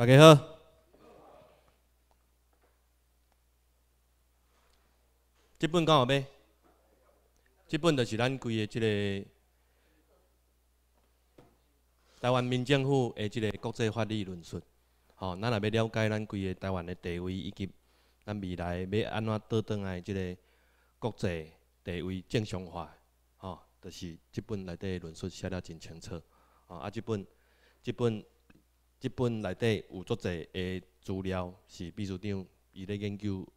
大家好，这本讲后尾，这本就是咱规个即个台湾民政府的即个国际法律论述，吼，咱若要了解咱规个台湾的地位，以及咱未来要安怎倒转来即个国际地位正常化，吼，就是这本内底论述写得真清楚，啊，啊，这本，这本。即本内底有足侪的资料，是秘书长伊咧研究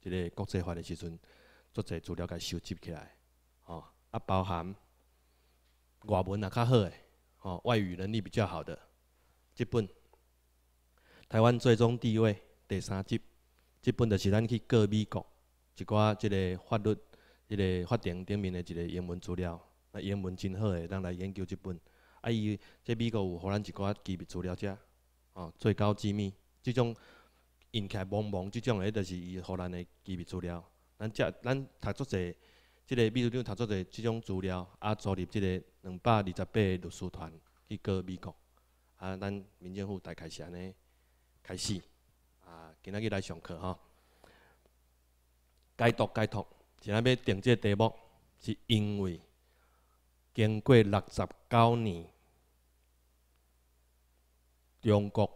一个国际法的时阵，足侪资料甲收集起来，吼，啊包含外文也较好诶，吼，外语能力比较好的，即本台湾最终地位第三集，即本就是咱去告美国一寡即个法律即个法庭顶面的一个英文资料，啊英文真好诶，咱来研究即本。啊！伊即美国有荷兰一寡机密资料遮，哦，最高机密，即种印起来蒙蒙，即种诶，著是伊荷兰诶机密资料。咱遮咱读足侪，即个秘书长读足侪即种资料，啊，组入即个两百二十八个律师团去告美国。啊，咱民政府大概是安尼开始，啊，今仔日来上课吼。解读解读，今仔要定即个题目，是因为经过六十九年。中国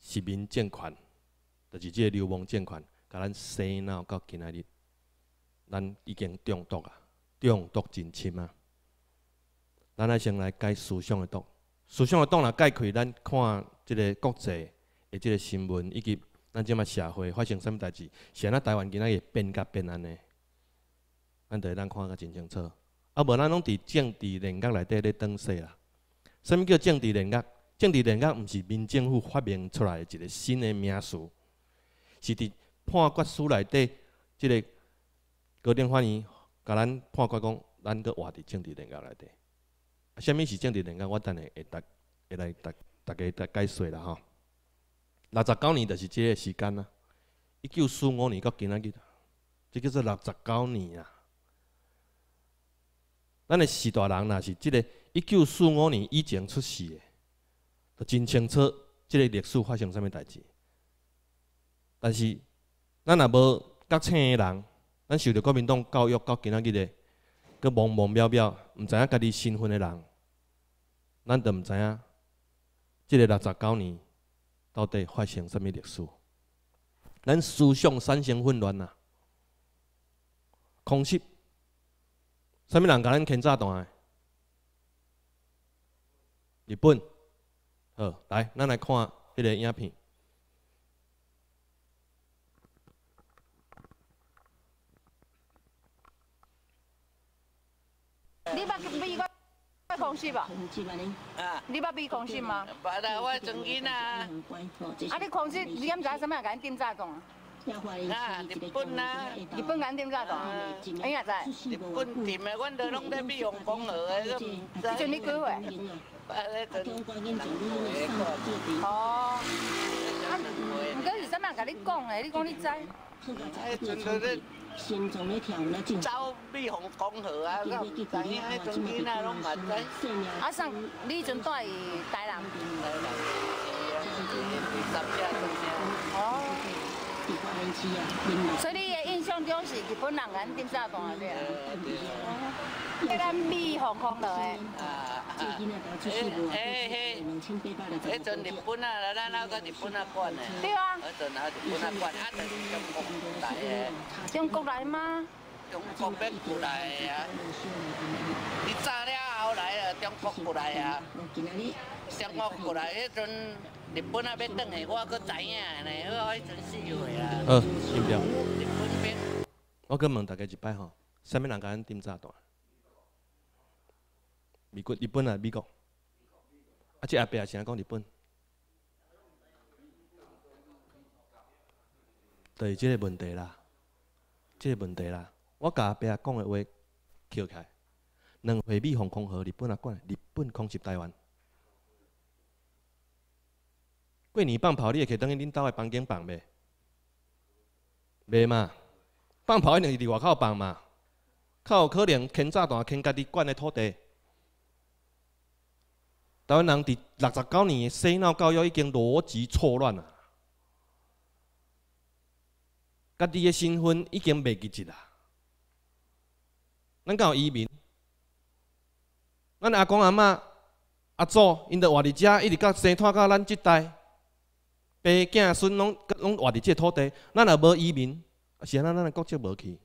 殖民政权，就是即个流氓政权，甲咱生脑到今仔日，咱已经中毒啊，中毒真深啊！咱来先来解思想的毒，思想的毒来解开，咱看即个国际的即个新闻，以及咱即满社会发生什物代志，安咱台湾今仔会变甲变安尼，咱就会咱看个真清楚。啊，无咱拢伫政治领域内底咧等死啦！啥物叫政治领域？政治人格毋是民政府发明出来一个新的名词，是伫判决书内底，即个高等法院甲咱判决讲，咱个活伫政治人格内底。虾物是政治人格？我等下会答，会来答大家来解说啦，吼。六十九年就是即个时间啦，一九四五年到今仔日，即叫做六十九年啊。咱的四大人若是即个一九四五年以前出世的。真清楚即个历史发生啥物代志，但是咱若无觉醒的人，咱受着国民党教育到今仔日诶，佮茫茫渺渺，毋知影家己身份的人，咱都毋知影，即个六十九年到底发生啥物历史，咱思想产生混乱啊，空袭，啥物人甲咱牵早倒来日本。好，来，咱来看迄个影片。你捌美国鼻孔息吧？啊，你捌鼻孔息吗？不啦，我曾经啊。啊，你孔息，你今仔甚么甲伊点早讲啊？啊，日本啊，日本敢点子啊？哎呀在日本点的，阮都要弄点公红宫河阵就你话。哦，啊，唔该，是啥物事？你讲的？你讲你知？走美红宫河啊，那中啊，拢买来。啊，上，你阵在大南边？哦。所以你的印象中是日本人跟定早端的啊？对啊，咱航空的啊啊！哎阵日本啊，咱那个日本啊管的。对啊。阵啊，日本啊管，啊，中国来。中国来吗？中国过来的啊！你炸了后来了，中国过来啊！今中国过来阵。日本啊，要等下，我阁知影嘞，我开船四回啦。嗯，听著。日本边。我阁问大家一摆吼，啥物人甲咱点炸弹？美国、日本啊，美国。啊，即阿伯也是讲日本，对，即个问题啦，即个问题啦。我甲阿伯讲的话，扣起来。两回避防空和日本啊管，日本空袭台湾。过年放炮，你会去以等恁兜的房间放未？未嘛，放炮一定是伫外口放嘛，较有可能牵炸弹，牵家己管的土地。台湾人伫六十九年洗脑教育已经逻辑错乱啊，家己的身份已经袂记得啦。咱敢有移民？咱阿公阿妈阿祖因伫活伫遮，一直到生拖到咱即代。爸、囝、孙拢拢活伫即个土地，咱也无移民，是安尼咱咱国籍无去，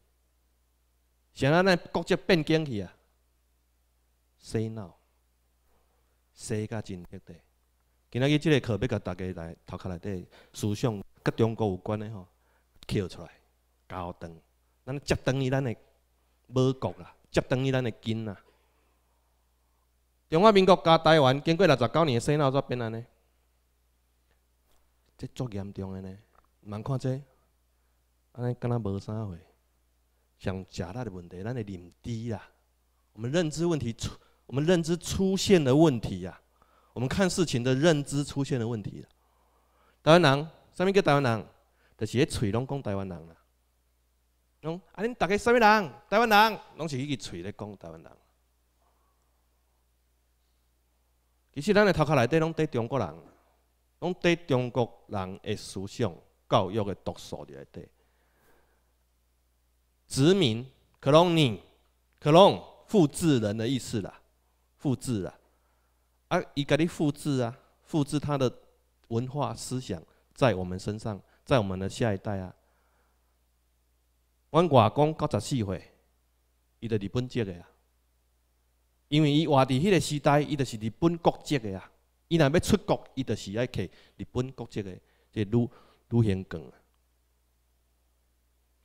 是安尼咱国籍变更去啊。洗脑，洗甲真彻底。今仔日即个课要甲大家来头壳内底思想，甲中国有关的吼，揪出来，交灯，咱接等于咱的母国啦，接等于咱的根仔。中华民国加台湾，经过六十九年洗脑，煞变安尼？这足严重的呢，唔看这，安尼敢若无啥货，像食力问题，咱会认知啊，我们认知问题出，我们认知出现的问题呀，我们看事情的认知出现的问题。台湾人，啥物叫台湾人，就是迄嘴拢讲台湾人啦，拢，啊恁大家啥物人？台湾人，拢是迄个嘴咧讲台湾人。其实咱的头壳内底拢伫中国人。拢对中国人诶思想教育诶毒素来底。殖民，clone 呢 c l o n 复制人诶意思啦，复制啦，啊伊甲你复制啊，复制他的文化思想在我们身上，在我们的下一代啊。阮外公九十四岁，伊伫日本籍的啊，因为伊活伫迄个时代，伊就是日本国籍的啊。伊若要出国，伊就是爱去日本国籍的即女女嫌光啊！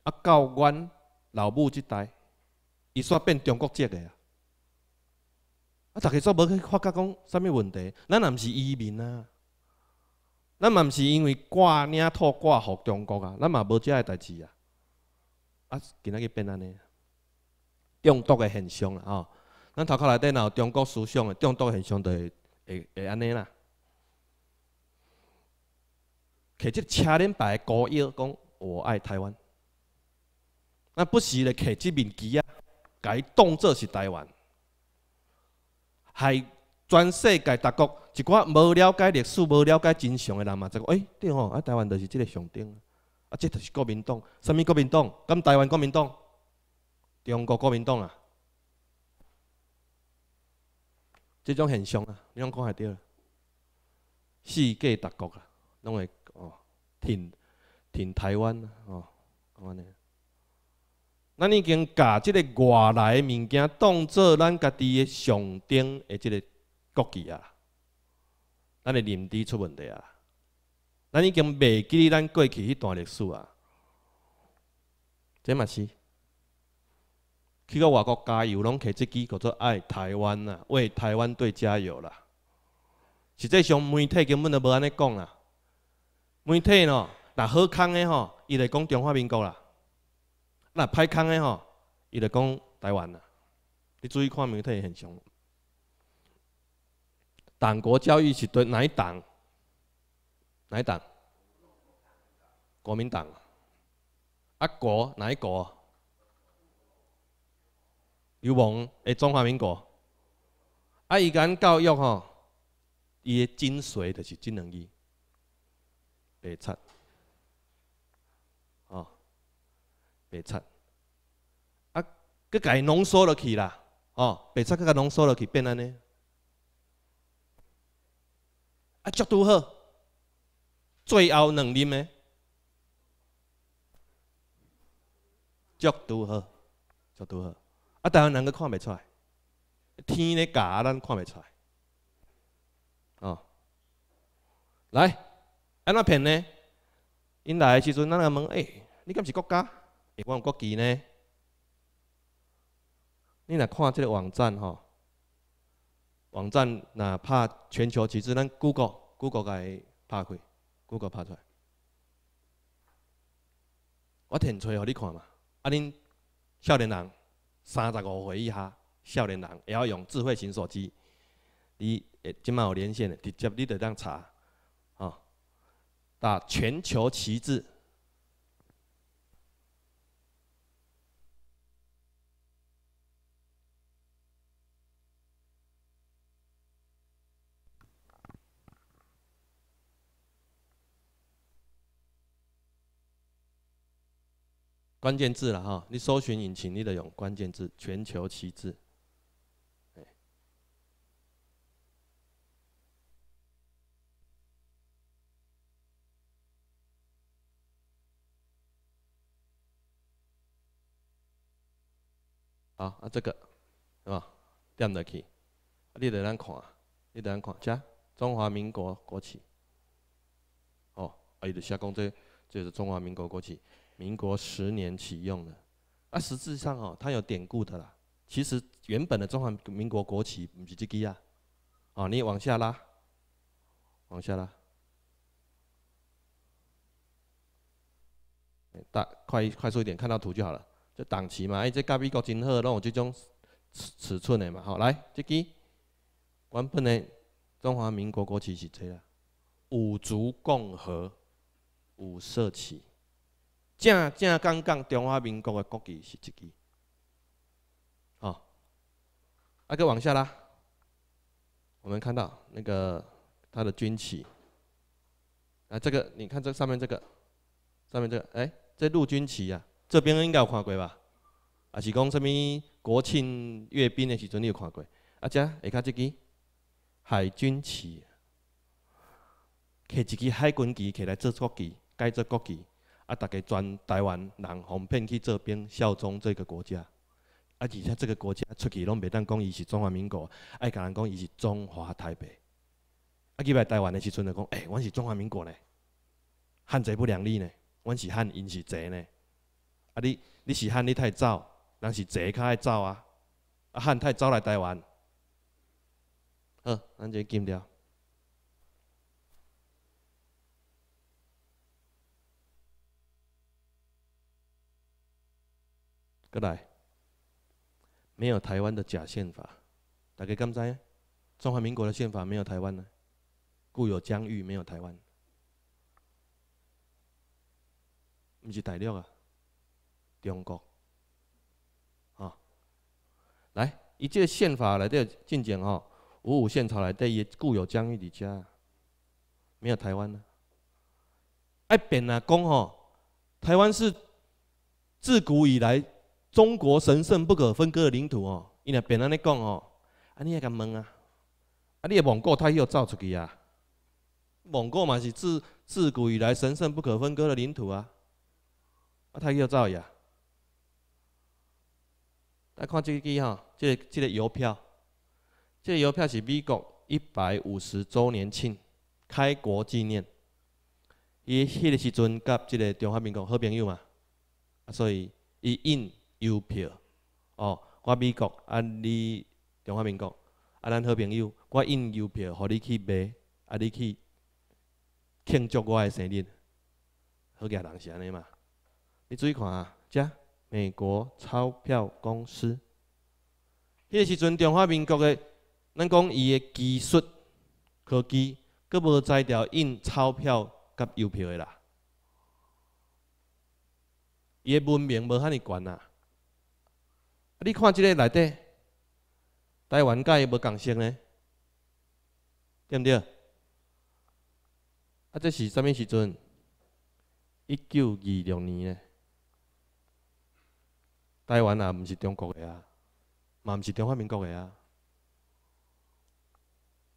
啊，到阮老母即代，伊煞变中国籍的啊！啊，逐个煞无去发觉讲啥物问题？咱也毋是移民啊，咱也毋是因为挂领套挂互中国啊，咱嘛无遮个代志啊！啊，今仔日变安尼，中毒个现象啊！吼，咱头壳内底若有中国思想个中毒现象，就。会会安尼啦，摕只车轮牌高腰讲我爱台湾，那不时咧摕即面旗啊，伊当做是台湾，害全世界各国一寡无了解历史、无了解真相嘅人嘛，才讲哎，对吼，啊台湾就是即个上顶，啊这就是国民党，什物国民党？咁台湾国民党？中国国民党啊？这种现象啊，侬讲系对啦，世界各国啊，拢会哦，挺挺台湾哦，讲安尼，咱已经把即个外来物件当做咱家己的上征，的即个国旗啊，咱的认知出问题啊，咱已经未记咱过去迄段历史啊，即嘛是。去到外国加油，拢摕即支叫做爱台湾啊，为台湾队加油啦。实际上，媒体根本就无安尼讲啦。媒体喏，若好康的吼，伊就讲中华民国啦；若歹康的吼，伊就讲台湾啦。你注意看媒体很像。党国教育是对哪一党？哪一党？国民党啊？国哪一国？有无？诶中华民国，啊，伊讲教育吼，伊诶精髓就是即两字，白茶，吼，白茶，啊，佮伊浓缩落去啦，吼，白茶佮佮浓缩落去变安尼，啊，足拄好，最后两啉诶。足拄好，足拄好。啊！台湾人阁看袂出，天咧假咱看袂出，哦，来，安怎骗呢？因来诶时阵，咱个问，诶，你敢是国家？诶，我有国旗呢。你若看即个网站，吼，网站若拍全球几支，咱 Google Google 个拍开，Google 拍出来，我通找互你看嘛。啊，恁少年人。三十五岁以下少年人也要用智慧型手机，你即卖有连线的，直接你就当查，吼，打全球旗帜。关键字了哈，你搜寻引擎，你得用关键字“全球旗帜”。好啊，这个是吧？点落去，你得啷看你得啷看？即中华民国国旗。哦，啊伊就写讲这，这是中华民国国旗。民国十年启用的，啊，实质上哦，它有典故的啦。其实原本的中华民国国旗不是这基啊，哦，你往下拉，往下拉。大快快速一点，看到图就好了。这党旗嘛，哎，这咖美国真好，那我这种尺尺寸的嘛。好，来这基，原本的中华民国国旗是这样，五族共和，五色旗。正正刚刚，中华民国的国旗是一支，哦，啊，再往下啦，我们看到那个它的军旗，啊，这个你看这上面这个，上面这个，哎，这陆军旗啊，这边应该有看过吧？啊，是讲什么国庆阅兵的时阵，你有看过？啊，这下看这支海军旗，摕一支海军旗起来做国旗，改做国旗。啊，大家全台湾人哄骗去这边效忠这个国家，啊，而且这个国家出去拢袂当讲伊是中华民国，爱甲人讲伊是中华台北。啊，去来台湾的时阵就讲，哎，阮是中华民国呢，汉贼不两立呢，阮是汉，因是贼呢。啊，你你是汉你太早，人是贼较爱早啊，啊，汉太早来台湾，好，咱就禁掉。过来，没有台湾的假宪法，大家敢知？中华民国的宪法没有台湾呢，固有疆域没有台湾，不是大陆啊，中国。啊，来，一届宪法来的进讲哦，五五宪草来也固有疆域的加，没有台湾呢。哎，别啊，讲吼，台湾是自古以来。中国神圣不可分割的领土哦，伊若变安尼讲哦，啊你也敢问啊，啊你也蒙古，他要走出去啊，蒙古嘛是自自古以来神圣不可分割的领土啊，啊他要走呀，来看这个哈，这个这个邮票，这个邮票是美国一百五十周年庆开国纪念，伊迄个时阵甲这个中华人民共和国好朋友嘛，啊所以伊印。邮票哦，我美国啊，你中华民国啊，咱好朋友，我印邮票，互你去买，啊，你去庆祝我诶生日，好简人是安尼嘛？你注意看啊，遮美国钞票公司，迄个时阵中华民国诶，咱讲伊诶技术、科技，佫无在条印钞票甲邮票诶啦，伊诶文明无遐尼悬啊，你看这个内底，台湾伊无共性呢，对不对？啊，这是啥物时阵？一九二六年呢。台湾也毋是中国个啊，嘛毋是中华民国个啊。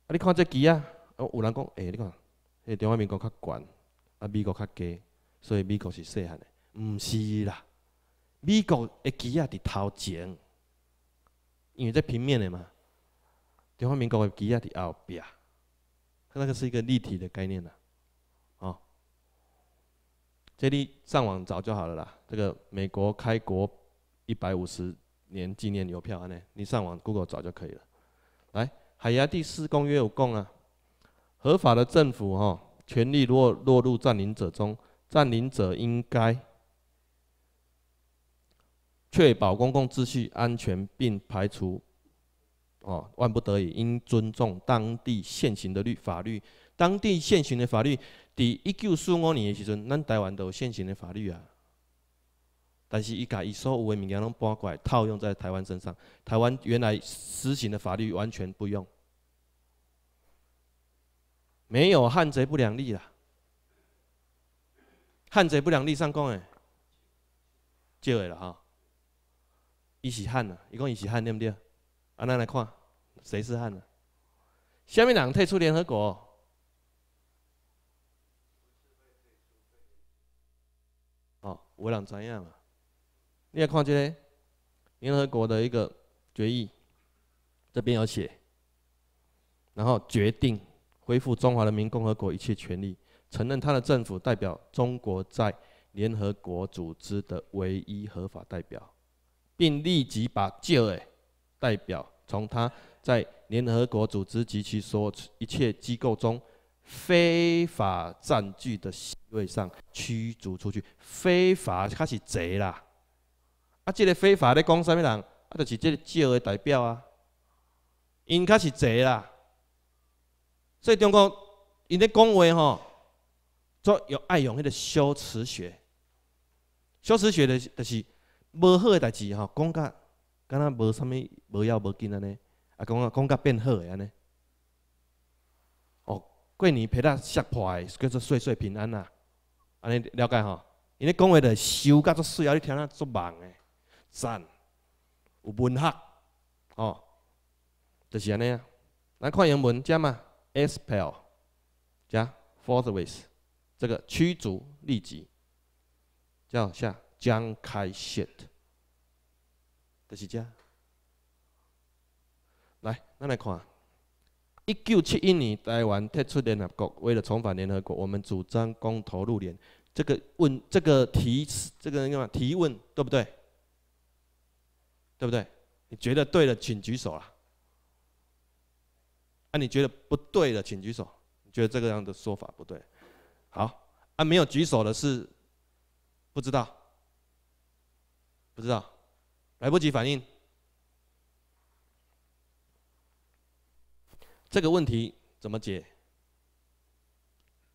啊，你看这旗啊，有人讲，哎，你看，迄中华民国较悬，啊，美国较低，所以美国是细汉的，毋是啦。美国的机啊在头前，因为这平面的嘛，中华民国的机啊在后边，那个是一个立体的概念了，哦，这里上网找就好了啦。这个美国开国一百五十年纪念邮票，安你上网 Google 找就可以了。来，海牙第四公约有讲啊，合法的政府哦，权力落落入占领者中，占领者应该。确保公共秩序安全，并排除哦万不得已，应尊重当地现行的律法律。当地现行的法律，伫一九四五年的时候，咱台湾都有现行的法律啊。但是，一家一所有的物件拢搬过来套用在台湾身上，台湾原来施行的法律完全不用，没有汉贼不两立啦。汉贼不两立上讲诶，借位了哈。一起喊的，一共一起喊对不对？啊，那来看谁是汉的？下面两个退出联合国，哦，我人知影嘛。你来看这个联合国的一个决议，这边有写，然后决定恢复中华人民共和国一切权利，承认他的政府代表中国在联合国组织的唯一合法代表。并立即把旧的代表从他在联合国组织及其所一切机构中非法占据的席位上驱逐出去。非法，他是贼啦！啊，这个非法在讲什么人？啊，就是这个旧的代表啊，因他是贼啦。所以中国因在讲话吼，做有爱用迄个修辞学，修辞学的，就是。无好诶代志吼，讲甲，敢若无啥物，无要无紧安尼，啊，讲啊，讲甲变好诶安尼。哦，过年陪他摔破诶，叫做岁岁平安啊，安尼了解吼？因为讲话着修甲做水，啊，你听啊做梦诶，赞，有文学，哦，就是安尼啊。咱看英文，遮嘛，expel，遮，for t h ways，这个驱逐立即，叫下。将开的，就是这。来，咱来看，一九七一年台湾退出联合国，为了重返联合国，我们主张公投入联。这个问，这个提，这个人干嘛？提问对不对？对不对？你觉得对的，请举手啊。啊，你觉得不对的，请举手。你觉得这个样的说法不对？好，啊，没有举手的是不知道。不知道，来不及反应。这个问题怎么解？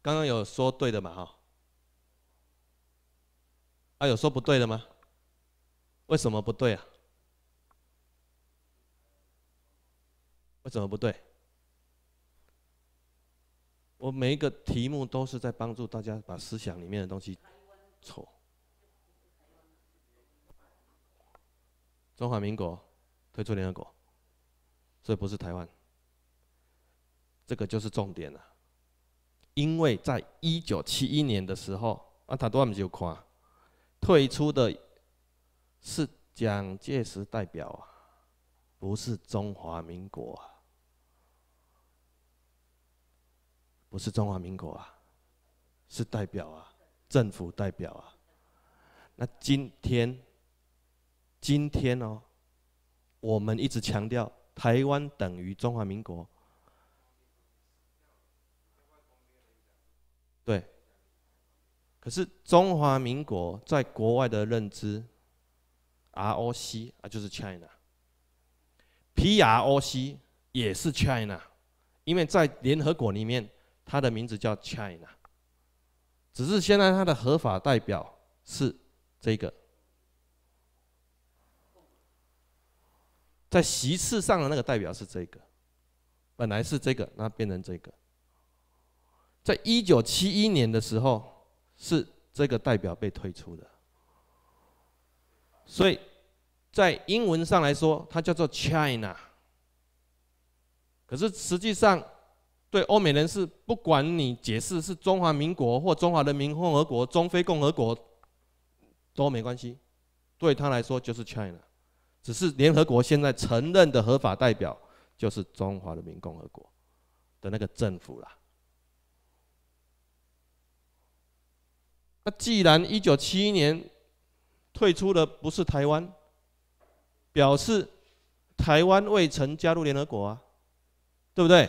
刚刚有说对的嘛？哈，啊，有说不对的吗？为什么不对啊？为什么不对？我每一个题目都是在帮助大家把思想里面的东西错。中华民国退出联合国，所以不是台湾。这个就是重点了，因为在一九七一年的时候，啊，他都还没就看退出的是蒋介石代表啊，不是中华民国啊，不是中华民国啊，是代表啊，政府代表啊。那今天。今天哦，我们一直强调台湾等于中华民国，对。可是中华民国在国外的认知，ROC 啊就是 China，PRC 也是 China，因为在联合国里面它的名字叫 China，只是现在它的合法代表是这个。在席次上的那个代表是这个，本来是这个，那变成这个。在一九七一年的时候，是这个代表被推出的。所以在英文上来说，它叫做 China。可是实际上，对欧美人士，不管你解释是中华民国或中华人民共和国、中非共和国，都没关系，对他来说就是 China。只是联合国现在承认的合法代表就是中华人民共和国的那个政府啦。那既然一九七一年退出的不是台湾，表示台湾未曾加入联合国啊，对不对？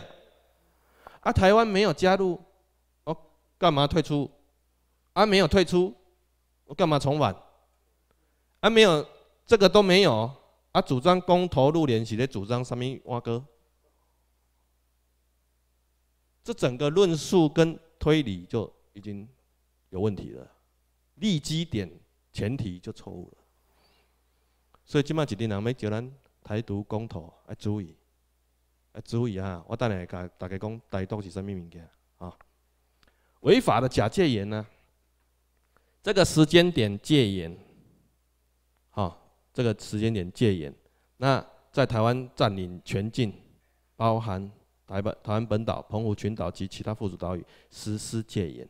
啊，台湾没有加入，哦，干嘛退出？啊，没有退出，我干嘛重返？啊，没有，这个都没有。啊，主张公投入联是的主张，什么我哥？这整个论述跟推理就已经有问题了，立基点前提就错误了。所以今嘛一连两要叫咱台独公投，要注意，要注意啊！我等下给大家讲台独是啥物物件啊？违法的假戒严呢？这个时间点戒严。这个时间点戒严，那在台湾占领全境，包含台湾台湾本岛、澎湖群岛及其他附属岛屿实施戒严。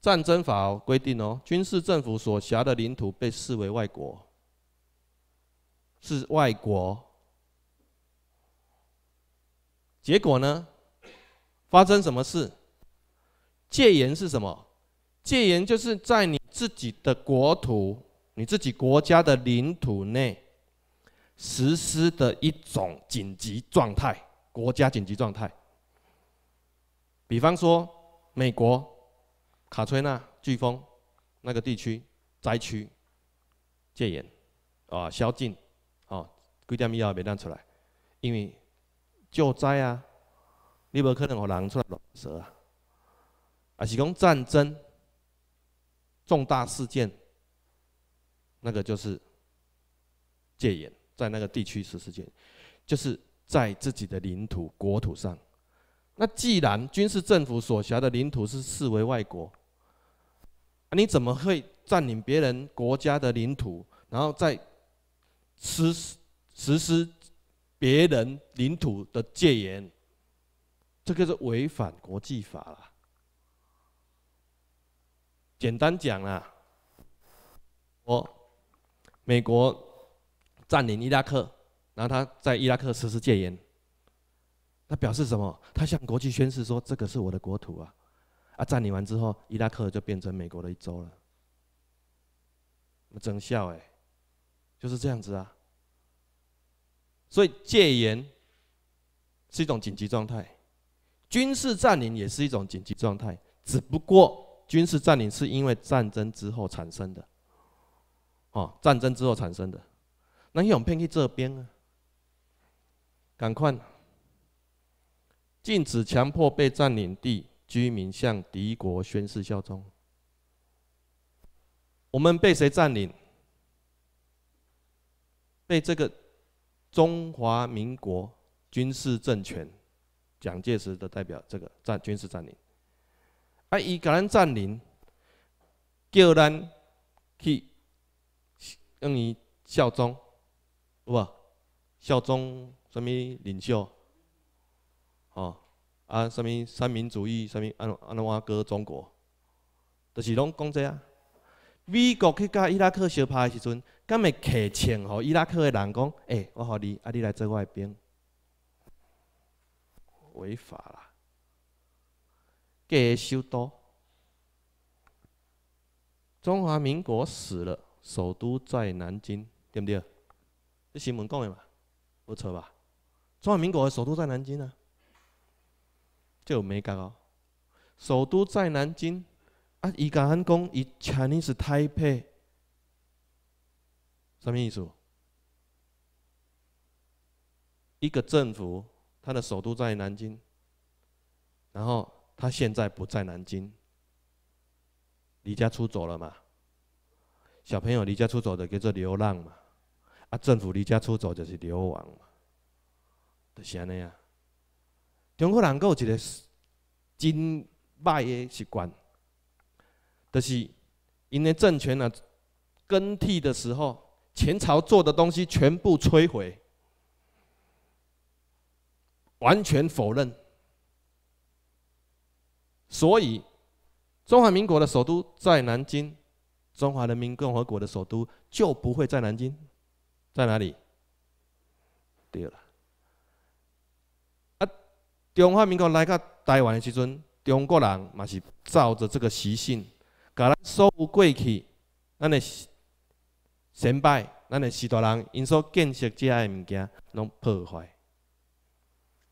战争法规定哦，军事政府所辖的领土被视为外国，是外国。结果呢，发生什么事？戒严是什么？戒严就是在你自己的国土。你自己国家的领土内实施的一种紧急状态，国家紧急状态。比方说，美国卡崔娜飓风那个地区灾区，戒严啊，宵禁哦，几点以后袂当出来，因为救灾啊，你不可能有人出来乱折啊。啊，是讲战争重大事件。那个就是戒严，在那个地区实施戒严，就是在自己的领土国土上。那既然军事政府所辖的领土是视为外国，你怎么会占领别人国家的领土，然后再实施实施别人领土的戒严？这个是违反国际法了。简单讲啊，我。美国占领伊拉克，然后他在伊拉克实施戒严。他表示什么？他向国际宣誓说：“这个是我的国土啊！”啊，占领完之后，伊拉克就变成美国的一州了。真笑哎，就是这样子啊。所以戒严是一种紧急状态，军事占领也是一种紧急状态，只不过军事占领是因为战争之后产生的。哦，战争之后产生的，那用们偏去这边啊？赶快禁止强迫被占领地居民向敌国宣誓效忠。我们被谁占领？被这个中华民国军事政权，蒋介石的代表这个占军事占领。啊，伊甲咱占领，叫咱去。用于效忠，有无？效忠什么领袖？吼，啊，什么三民主义，什么安安怎话搞中国？就是拢讲这啊。美国去甲伊拉克相拍的时阵，干会客情吼？伊拉克的人讲：“哎，我好你，啊你来做我诶兵。”违法啦！介修多？中华民国死了。首都在南京，对不对？这新闻讲的嘛，不错吧？中华民国的首都在南京啊，就没搞哦。首都在南京啊，伊敢讲伊 a i 是台北，什么意思？一个政府，它的首都在南京，然后他现在不在南京，离家出走了嘛？小朋友离家出走就叫做流浪嘛，啊，政府离家出走就是流亡嘛，就是安尼啊。中国人有一个真歹的习惯，就是因为政权啊更替的时候，前朝做的东西全部摧毁，完全否认。所以中华民国的首都在南京。中华人民共和国的首都就不会在南京，在哪里？对了，啊，中华民国来到台湾的时阵，中国人嘛是照着这个习性，把咱所有过去，咱的先辈，咱的士大人，因所建设起来物件，拢破坏，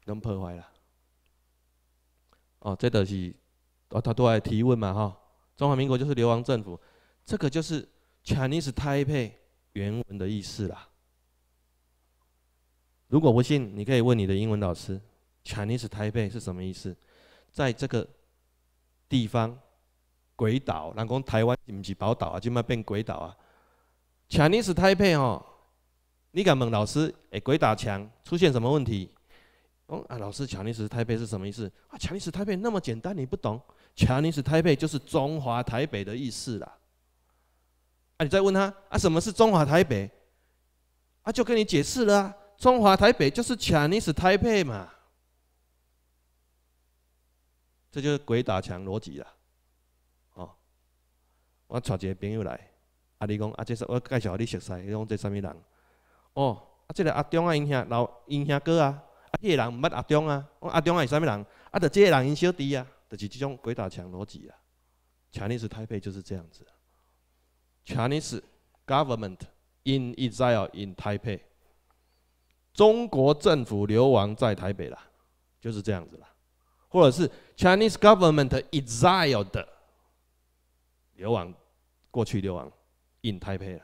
拢破坏了。哦，这就是啊，他都来提问嘛吼，中华民国就是流亡政府。这个就是 Chinese Taipei 原文的意思啦。如果不信，你可以问你的英文老师，Chinese Taipei 是什么意思？在这个地方，鬼岛，人讲台湾不是宝岛啊，就变鬼岛啊。Chinese Taipei 哦，你敢问老师？哎，鬼打墙出现什么问题？哦啊，老师，Chinese Taipei 是什么意思啊？Chinese Taipei 那么简单，你不懂？Chinese Taipei 就是中华台北的意思啦。啊！你再问他啊，什么是中华台北？啊，就跟你解释了啊，中华台北就是 a i p 台北嘛。这就是鬼打墙逻辑了，哦。我带一个朋友来，啊，你讲啊，这是我介绍你熟悉，你讲这什么人？哦，啊，这个阿中啊，因兄老，因兄哥啊，啊，个人毋捌阿中啊。我阿中啊是啥物人？啊，就这人因小弟啊，就是这种鬼打墙逻辑啊。强尼是台北就是这样子。Chinese government in exile in Taipei。中国政府流亡在台北了，就是这样子啦。或者是 Chinese government exiled，流亡过去流亡 in Taipei 了。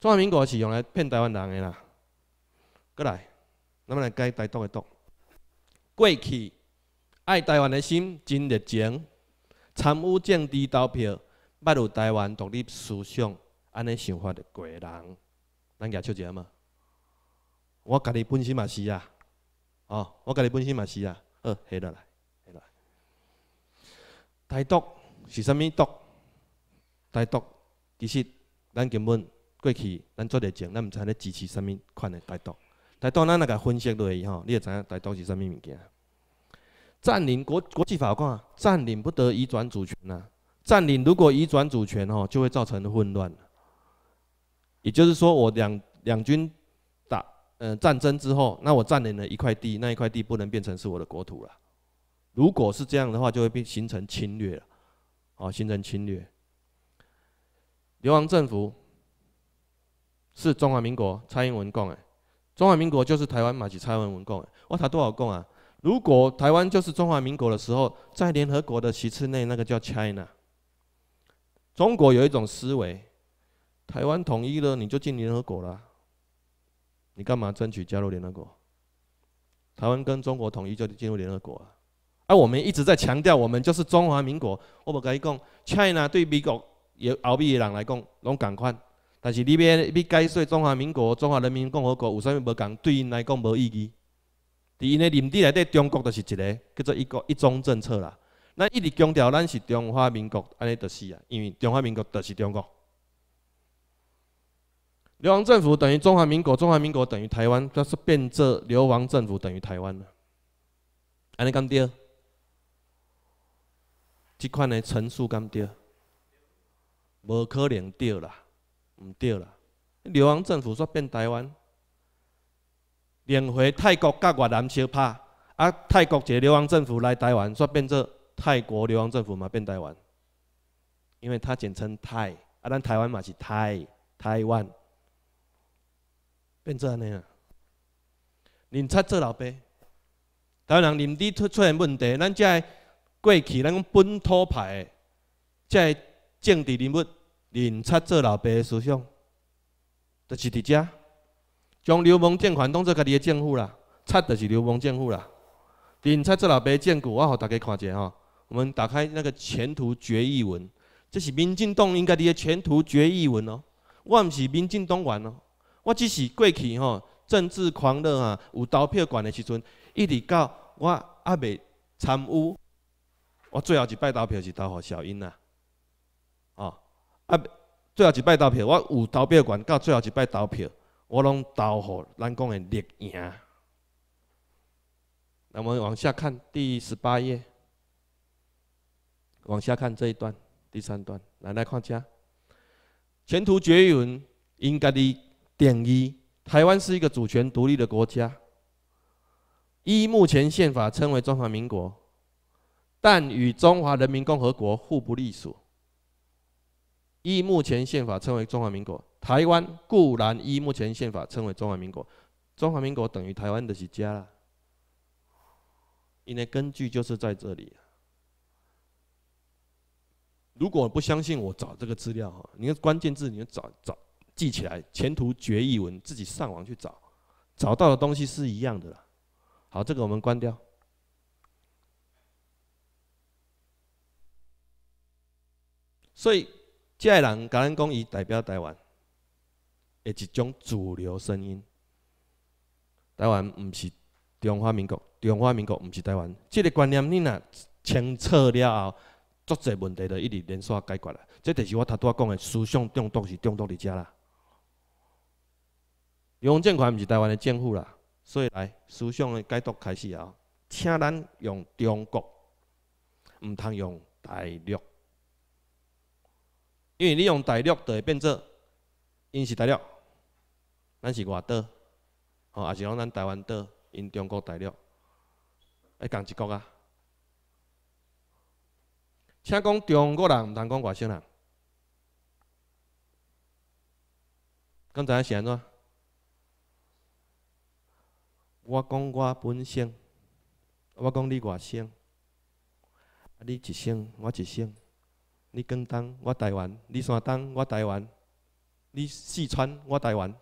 中华民国是用来骗台湾人的啦。过来，我们来改台独的独。过去爱台湾的心真热情，参与降低投票。捌有台湾独立思想、安尼想法的怪人，咱举手一个嘛。我家己本身嘛是啊，哦，我家己本身嘛是啊。好，下落来，下落来。台独是啥物独？台独其实，咱根本过去，咱做着证，咱毋知咧支持啥物款的台独。台独咱若甲分析落去吼，你会知影台独是啥物物件？占领国国际法看，占领不得移转主权呐。占领如果移转主权哦，就会造成混乱了。也就是说，我两两军打呃战争之后，那我占领了一块地，那一块地不能变成是我的国土了。如果是这样的话，就会变形成侵略了，哦，形成侵略。流亡政府是中华民国，蔡英文共的。中华民国就是台湾嘛，是蔡英文共的。我查多少共啊？如果台湾就是中华民国的时候，在联合国的旗次内，那个叫 China。中国有一种思维，台湾统一了你就进联合国了。你干嘛争取加入联合国？台湾跟中国统一就进入联合国。而我们一直在强调，我们就是中华民国。我不该讲 China 对美国也，阿 B 的人来讲拢共款。但是你要你解说中华民国、中华人民共和国有啥物无共，对因来讲无意义。伫因的领地内底，中国就是一个叫做一国一中政策啦。咱一直强调咱是中华民国，安尼著是啊，因为中华民国著是中国。流亡政府等于中华民国，中华民国等于台湾，煞变作流亡政府等于台湾了。安尼敢对？即款的陈述敢对？无可能对啦，唔对啦。流亡政府煞变台湾，连回泰国甲越南相拍，啊，泰国一个流亡政府来台湾煞变作。泰国流亡政府嘛变台湾，因为它简称泰啊，咱台湾嘛是泰，台湾，变做安尼啊。林七做老爸，台湾人林地出出现问题，咱这个过去咱讲本土派，即个政治人物林七做老爸的思想，就是伫遮将流氓政权当做家己诶政府啦，七就是流氓政府啦。林七做老爸建据，我互大家看一下吼。我们打开那个前途决议文，这是民进党应该的前途决议文哦。我毋是民进党员哦，我只是过去吼政治狂热啊，有投票权的时阵，一直到我阿未参与，我最后一摆投票是投给小英啦，哦，啊，最后一摆投票，我有投票权，到最后一摆投票，我拢投给咱讲的绿营。那我们往下看第十八页。往下看这一段，第三段，来来看家。下。前途绝云，应该的点一，台湾是一个主权独立的国家。一目前宪法称为中华民国，但与中华人民共和国互不隶属。一目前宪法称为中华民国，台湾固然一目前宪法称为中华民国，中华民国等于台湾的是家啦。因为根据就是在这里。如果不相信我找这个资料哈，你看关键字，你就找找记起来。前途决议文，自己上网去找，找到的东西是一样的。好，这个我们关掉。所以，这个人跟人讲，以代表台湾，的一种主流声音。台湾不是中华民国，中华民国不是台湾，这个观念你若清楚了后。足侪问题都一直连续解决啦，即著是我头拄仔讲诶思想，中毒是中毒伫遮啦。用政权毋是台湾诶政府啦，所以来思想诶解读开始啊，请咱用中国，毋通用大陆，因为你用大陆就会变做，因是大陆，咱是外岛，吼，也是讲咱台湾岛因中国大陆，来共一国啊。请讲中国人，毋通讲外省人。刚才是安怎？我讲我本省，我讲你外省，你一省我一省，你广东我台湾，你山东我台湾，你四川我台湾，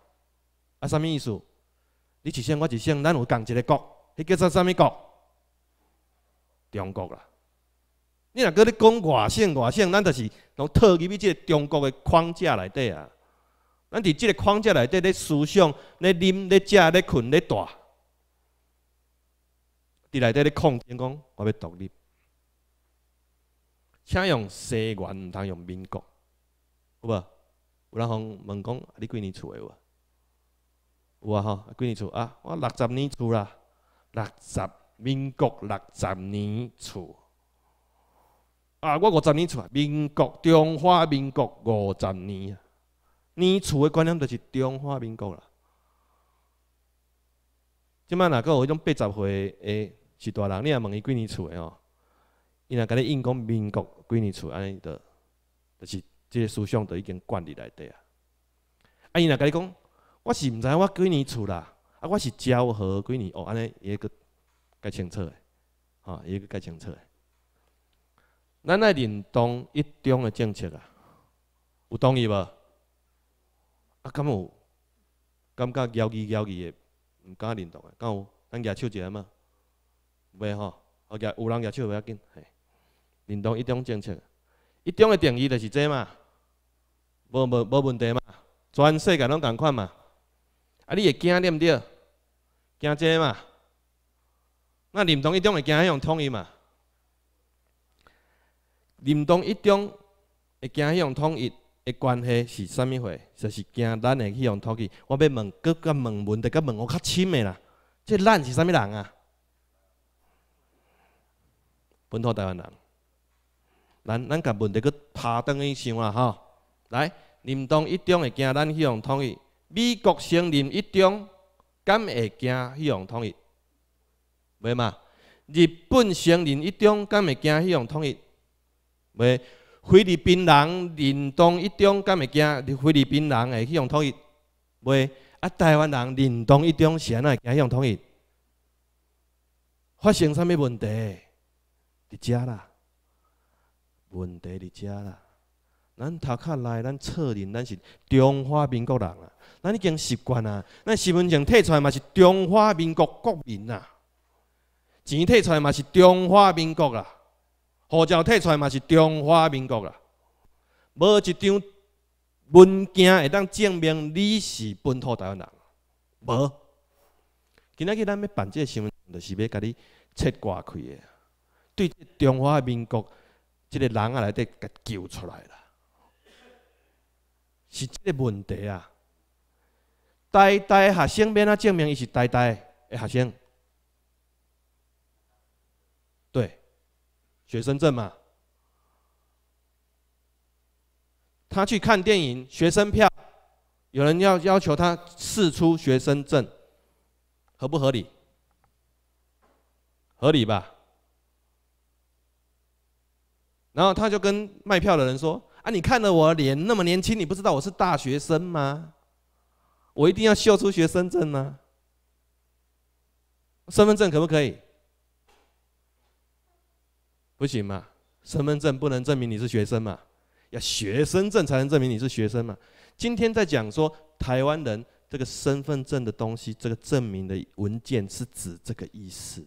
啊，什物意思？你一省我一省，咱有共一个国，迄叫做什物国？中国啦。你若搁咧讲外省，外省，咱就是拢套入去个中国的框架内底啊。咱伫即个框架内底咧思想咧啉、咧食、咧困咧住，伫内底咧抗争讲我要独立，请用西元毋通用民国，好无？有人方问讲你几年厝诶无？有啊吼，几年厝啊？我六十年厝啦，六十民国六十年厝。啊，我五十年厝啊，民国中华民国五十年啊，年厝的观念就是中华民国啦。即摆哪个有迄种八十岁的是大人，你若问伊几年厝的吼？伊若甲你应讲民国几年厝安尼多，就是即个思想都已经灌历内底啊。啊，伊若甲你讲，我是毋知我几年厝啦，啊，我是昭和几年哦，安尼伊个较清楚的，啊，伊个较清楚的。咱来认同一中的政策啊？有同意无？啊，敢有？感觉摇疑摇疑的，毋敢认同的，敢有？咱举手一下嘛？袂吼？我举，有人举手袂要紧。认同一中政策，一中的定义就是这嘛，无无无问题嘛，全世界拢同款嘛。啊，你会惊对毋对？惊这嘛？那认同一中的惊迄种统一嘛？林东一中会惊迄种统一的关系是甚物货？就是惊咱会去用统一。我要问，搁较问问题搁问我较深诶啦。即咱是甚物人啊？本土台湾人。咱咱甲问题搁拍登去想啊，吼。来，林东一中会惊咱去望统一。美国承认一中，敢会惊迄望统一？未嘛？日本承认一中，敢会惊迄望统一？袂菲律宾人认同一中，敢会惊？菲律宾人会去用统一？袂啊，台湾人认同一是安人会惊用统一？发生啥物问题？伫遮啦！问题伫遮啦！咱头壳来，咱确认，咱是中华民国人啊！咱已经习惯啊！咱身份证摕出来嘛是中华民国国民啊！钱摕出来嘛是中华民国啦！护照摕出来嘛是中华民国啦，无一张文件会当证明你是本土台湾人，无。今仔日咱要办这个新闻，就是要甲你切割开的，对中华民国即个人啊内底甲救出来了，是即个问题啊。台大学生免啊证明，伊是台大的学生。学生证嘛，他去看电影，学生票，有人要要求他示出学生证，合不合理？合理吧？然后他就跟卖票的人说：“啊，你看着我脸那么年轻，你不知道我是大学生吗？我一定要秀出学生证啊！身份证可不可以？”不行嘛，身份证不能证明你是学生嘛，要学生证才能证明你是学生嘛。今天在讲说台湾人这个身份证的东西，这个证明的文件是指这个意思，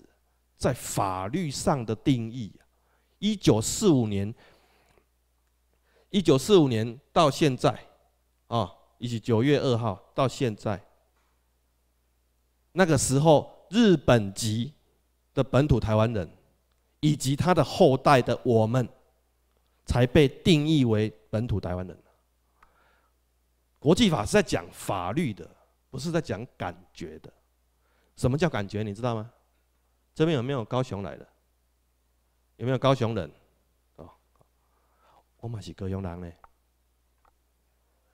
在法律上的定义。一九四五年，一九四五年到现在，啊，以及九月二号到现在，那个时候日本籍的本土台湾人。以及他的后代的我们，才被定义为本土台湾人。国际法是在讲法律的，不是在讲感觉的。什么叫感觉？你知道吗？这边有没有高雄来的？有没有高雄人？哦，我嘛是高雄人呢。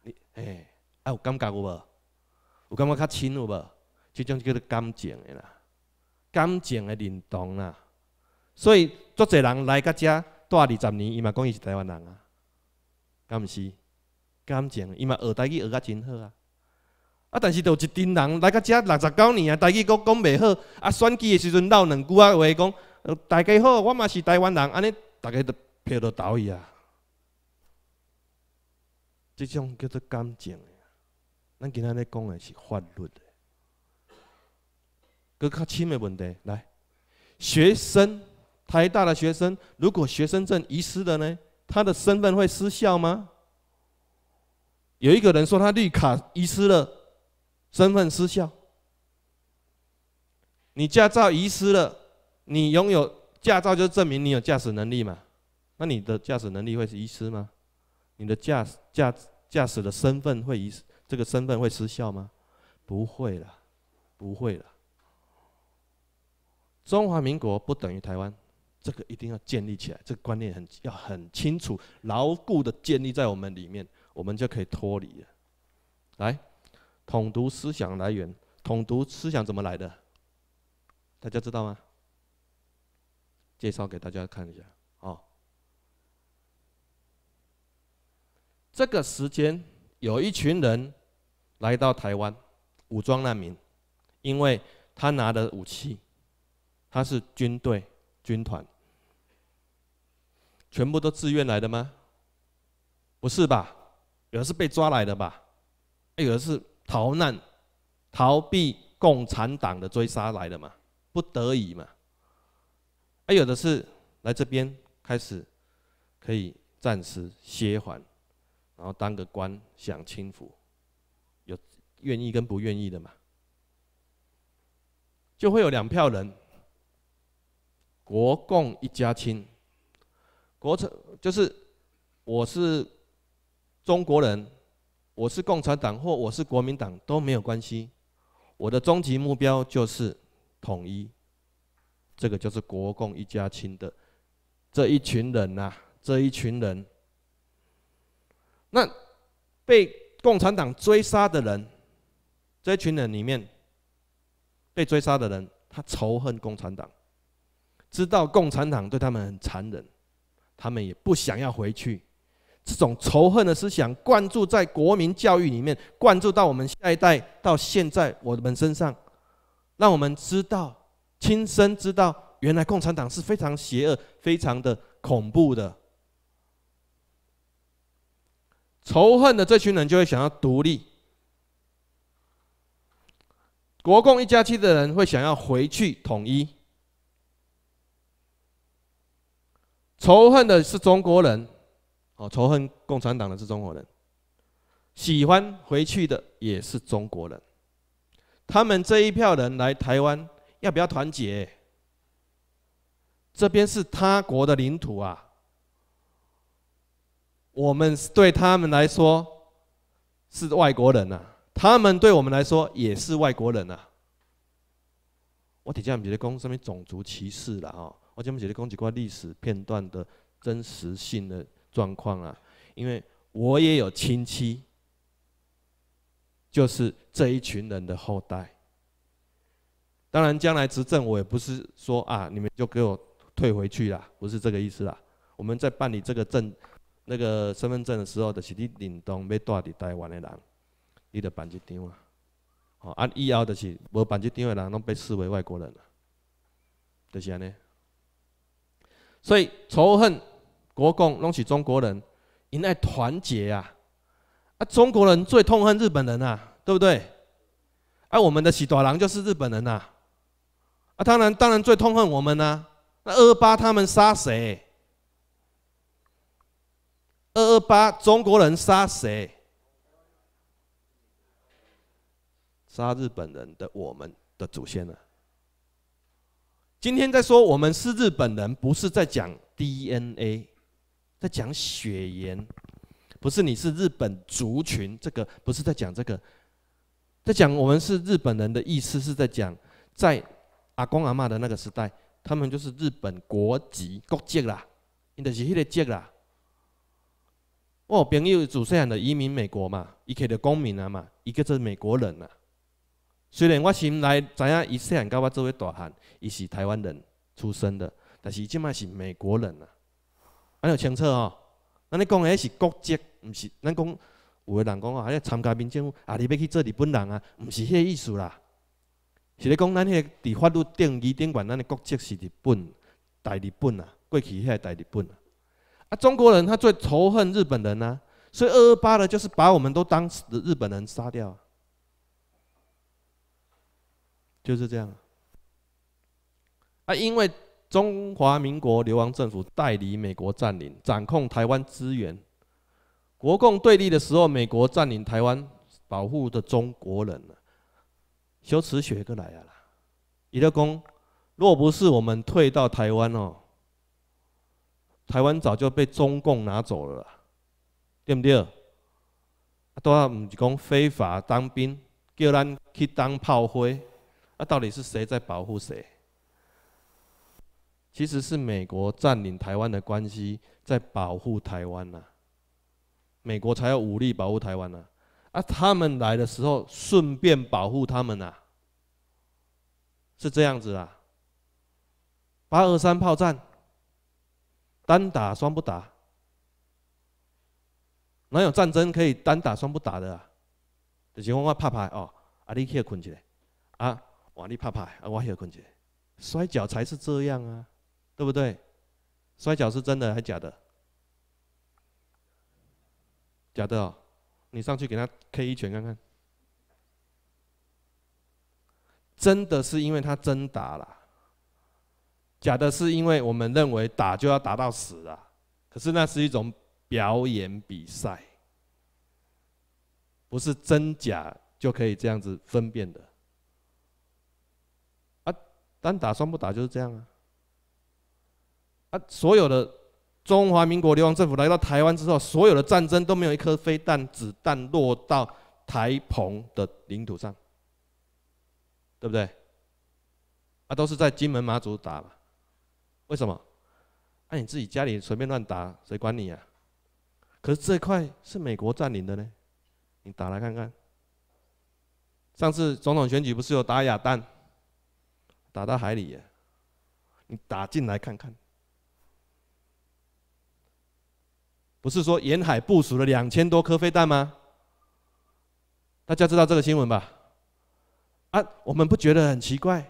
你哎，啊，有感觉无？有感觉较亲无？这种叫做感情的啦，感情的认同啦。所以，足侪人来到遮住二十年，伊嘛讲伊是台湾人啊，敢毋是？感情，伊嘛学台语学甲真好啊。啊，但是就一群人来到遮六十九年啊，台语阁讲袂好，啊，选举的时阵老两句啊话，讲大家好，我嘛是台湾人，安尼大家都飘都倒伊啊。即种叫做感情。咱今天咧讲的是法律，搁较深的问题，来，学生。台大的学生，如果学生证遗失了呢？他的身份会失效吗？有一个人说他绿卡遗失了，身份失效。你驾照遗失了，你拥有驾照就证明你有驾驶能力嘛？那你的驾驶能力会遗失吗？你的驾驾驾驶的身份会遗，失，这个身份会失效吗？不会了，不会了。中华民国不等于台湾。这个一定要建立起来，这个观念很要很清楚，牢固的建立在我们里面，我们就可以脱离了。来，统读思想来源，统读思想怎么来的？大家知道吗？介绍给大家看一下。哦，这个时间有一群人来到台湾，武装难民，因为他拿的武器，他是军队军团。全部都自愿来的吗？不是吧？有的是被抓来的吧？还有的是逃难、逃避共产党的追杀来的嘛，不得已嘛。还有的是来这边开始可以暂时歇缓，然后当个官享清福，有愿意跟不愿意的嘛，就会有两票人。国共一家亲。国程就是，我是中国人，我是共产党或我是国民党都没有关系。我的终极目标就是统一，这个就是国共一家亲的这一群人呐，这一群人。那被共产党追杀的人，这一群人里面被追杀的人，他仇恨共产党，知道共产党对他们很残忍。他们也不想要回去，这种仇恨的思想灌注在国民教育里面，灌注到我们下一代到现在我们身上，让我们知道亲身知道，原来共产党是非常邪恶、非常的恐怖的，仇恨的这群人就会想要独立，国共一家亲的人会想要回去统一。仇恨的是中国人，哦，仇恨共产党的是中国人。喜欢回去的也是中国人，他们这一票人来台湾要不要团结？这边是他国的领土啊，我们对他们来说是外国人呐，他们对我们来说也是外国人呐。我底下唔记得讲什么种族歧视啦，哦。我前面讲几个历史片段的真实性的状况啊，因为我也有亲戚，就是这一群人的后代。当然，将来执政我也不是说啊，你们就给我退回去啦，不是这个意思啦。我们在办理这个证、那个身份证的时候就是你领东要当地台湾的人，你的办一张啊。好，按以后就是无办这张的人拢被视为外国人了，就是安尼。所以仇恨国共，弄起中国人，因爱团结呀！啊，中国人最痛恨日本人啊，对不对？啊，我们的喜多郎就是日本人呐！啊，当然，当然最痛恨我们呢。那二二八他们杀谁？二二八中国人杀谁？杀日本人的我们的祖先呢？今天在说我们是日本人，不是在讲 DNA，在讲血缘，不是你是日本族群，这个不是在讲这个，在讲我们是日本人的意思是在讲，在阿公阿妈的那个时代，他们就是日本国籍国籍啦，因的是迄个籍啦。我朋友祖先的移民美国嘛，一个的公民啊嘛，一个是美国人啊。虽然我心内知影伊细汉甲我做为大汉，伊是台湾人出生的，但是即卖是美国人啊。安尼清楚吼？咱咧讲诶是国籍，毋是咱讲有诶人讲哦，啊个参加民政府，啊你要去做日本人啊，毋是迄个意思啦，是咧讲咱迄个伫法律定义顶悬，咱的国籍是日本大日本啊，过去迄个大日本啊。啊中国人他最仇恨日本人啊，所以二二八咧，就是把我们都当日本人杀掉。就是这样，啊，因为中华民国流亡政府代理美国占领，掌控台湾资源。国共对立的时候，美国占领台湾，保护的中国人啊，羞耻学个来啊！伊就讲，若不是我们退到台湾哦，台湾早就被中共拿走了，对不对？啊，都啊，唔是讲非法当兵，叫咱去当炮灰。那到底是谁在保护谁？其实是美国占领台湾的关系在保护台湾呐，美国才要武力保护台湾啊。啊，他们来的时候顺便保护他们呐，是这样子啊。八二三炮战，单打双不打，哪有战争可以单打双不打的啊？就是我怕拍哦，啊，你去困起来啊。哇，你怕怕啊，瓦有肯姐，摔跤才是这样啊，对不对？摔跤是真的还是假的？假的哦，你上去给他 K 一拳看看。真的是因为他真打了，假的是因为我们认为打就要打到死啊。可是那是一种表演比赛，不是真假就可以这样子分辨的。单打双不打就是这样啊！啊，所有的中华民国流亡政府来到台湾之后，所有的战争都没有一颗飞弹、子弹落到台澎的领土上，对不对？啊，都是在金门、马祖打嘛？为什么？啊、你自己家里随便乱打，谁管你啊？可是这块是美国占领的呢，你打来看看。上次总统选举不是有打哑弹？打到海里耶，你打进来看看。不是说沿海部署了两千多颗飞弹吗？大家知道这个新闻吧？啊，我们不觉得很奇怪？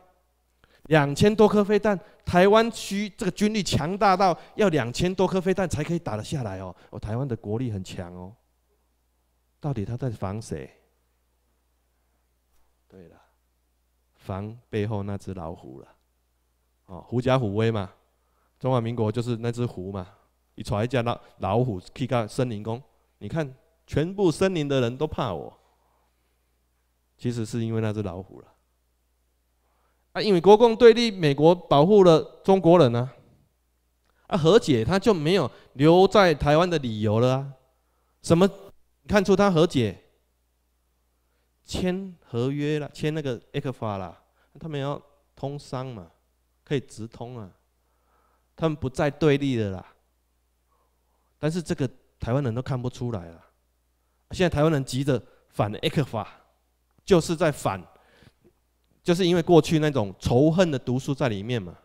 两千多颗飞弹，台湾区这个军力强大到要两千多颗飞弹才可以打得下来哦。哦，台湾的国力很强哦。到底他在防谁？对了。防背后那只老虎了，哦，狐假虎威嘛，中华民国就是那只虎嘛，一闯一脚那老虎，去干森林公，你看全部森林的人都怕我，其实是因为那只老虎了，啊，因为国共对立，美国保护了中国人啊，啊，和解他就没有留在台湾的理由了啊，什么看出他和解？签合约了，签那个《艾克法》了，他们要通商嘛，可以直通啊，他们不再对立的啦。但是这个台湾人都看不出来了，现在台湾人急着反《艾克法》，就是在反，就是因为过去那种仇恨的毒素在里面嘛。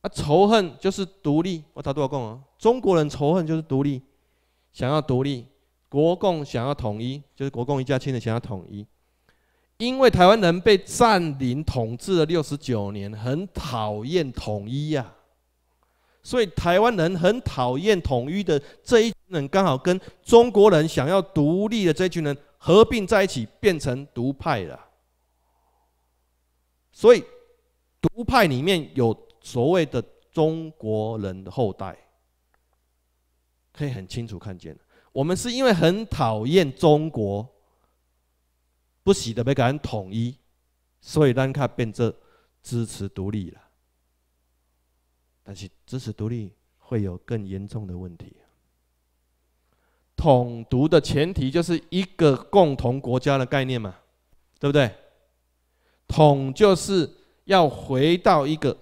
啊，仇恨就是独立，我打多少讲啊，中国人仇恨就是独立，想要独立。国共想要统一，就是国共一家亲的想要统一，因为台湾人被占领统治了六十九年，很讨厌统一呀，所以台湾人很讨厌统一的这一群人，刚好跟中国人想要独立的这群人合并在一起，变成独派了。所以独派里面有所谓的中国人的后代，可以很清楚看见我们是因为很讨厌中国，不喜得被台湾统一，所以让它变成支持独立了。但是支持独立会有更严重的问题。统独的前提就是一个共同国家的概念嘛，对不对？统就是要回到一个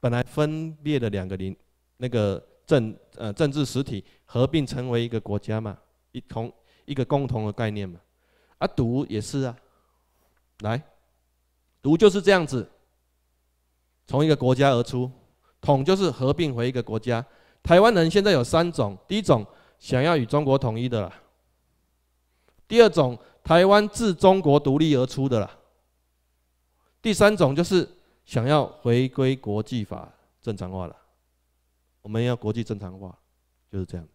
本来分裂的两个林那个。政呃政治实体合并成为一个国家嘛，一同一个共同的概念嘛，啊，独也是啊，来，独就是这样子，从一个国家而出，统就是合并回一个国家。台湾人现在有三种，第一种想要与中国统一的啦，第二种台湾自中国独立而出的啦，第三种就是想要回归国际法正常化了。我们要国际正常化，就是这样。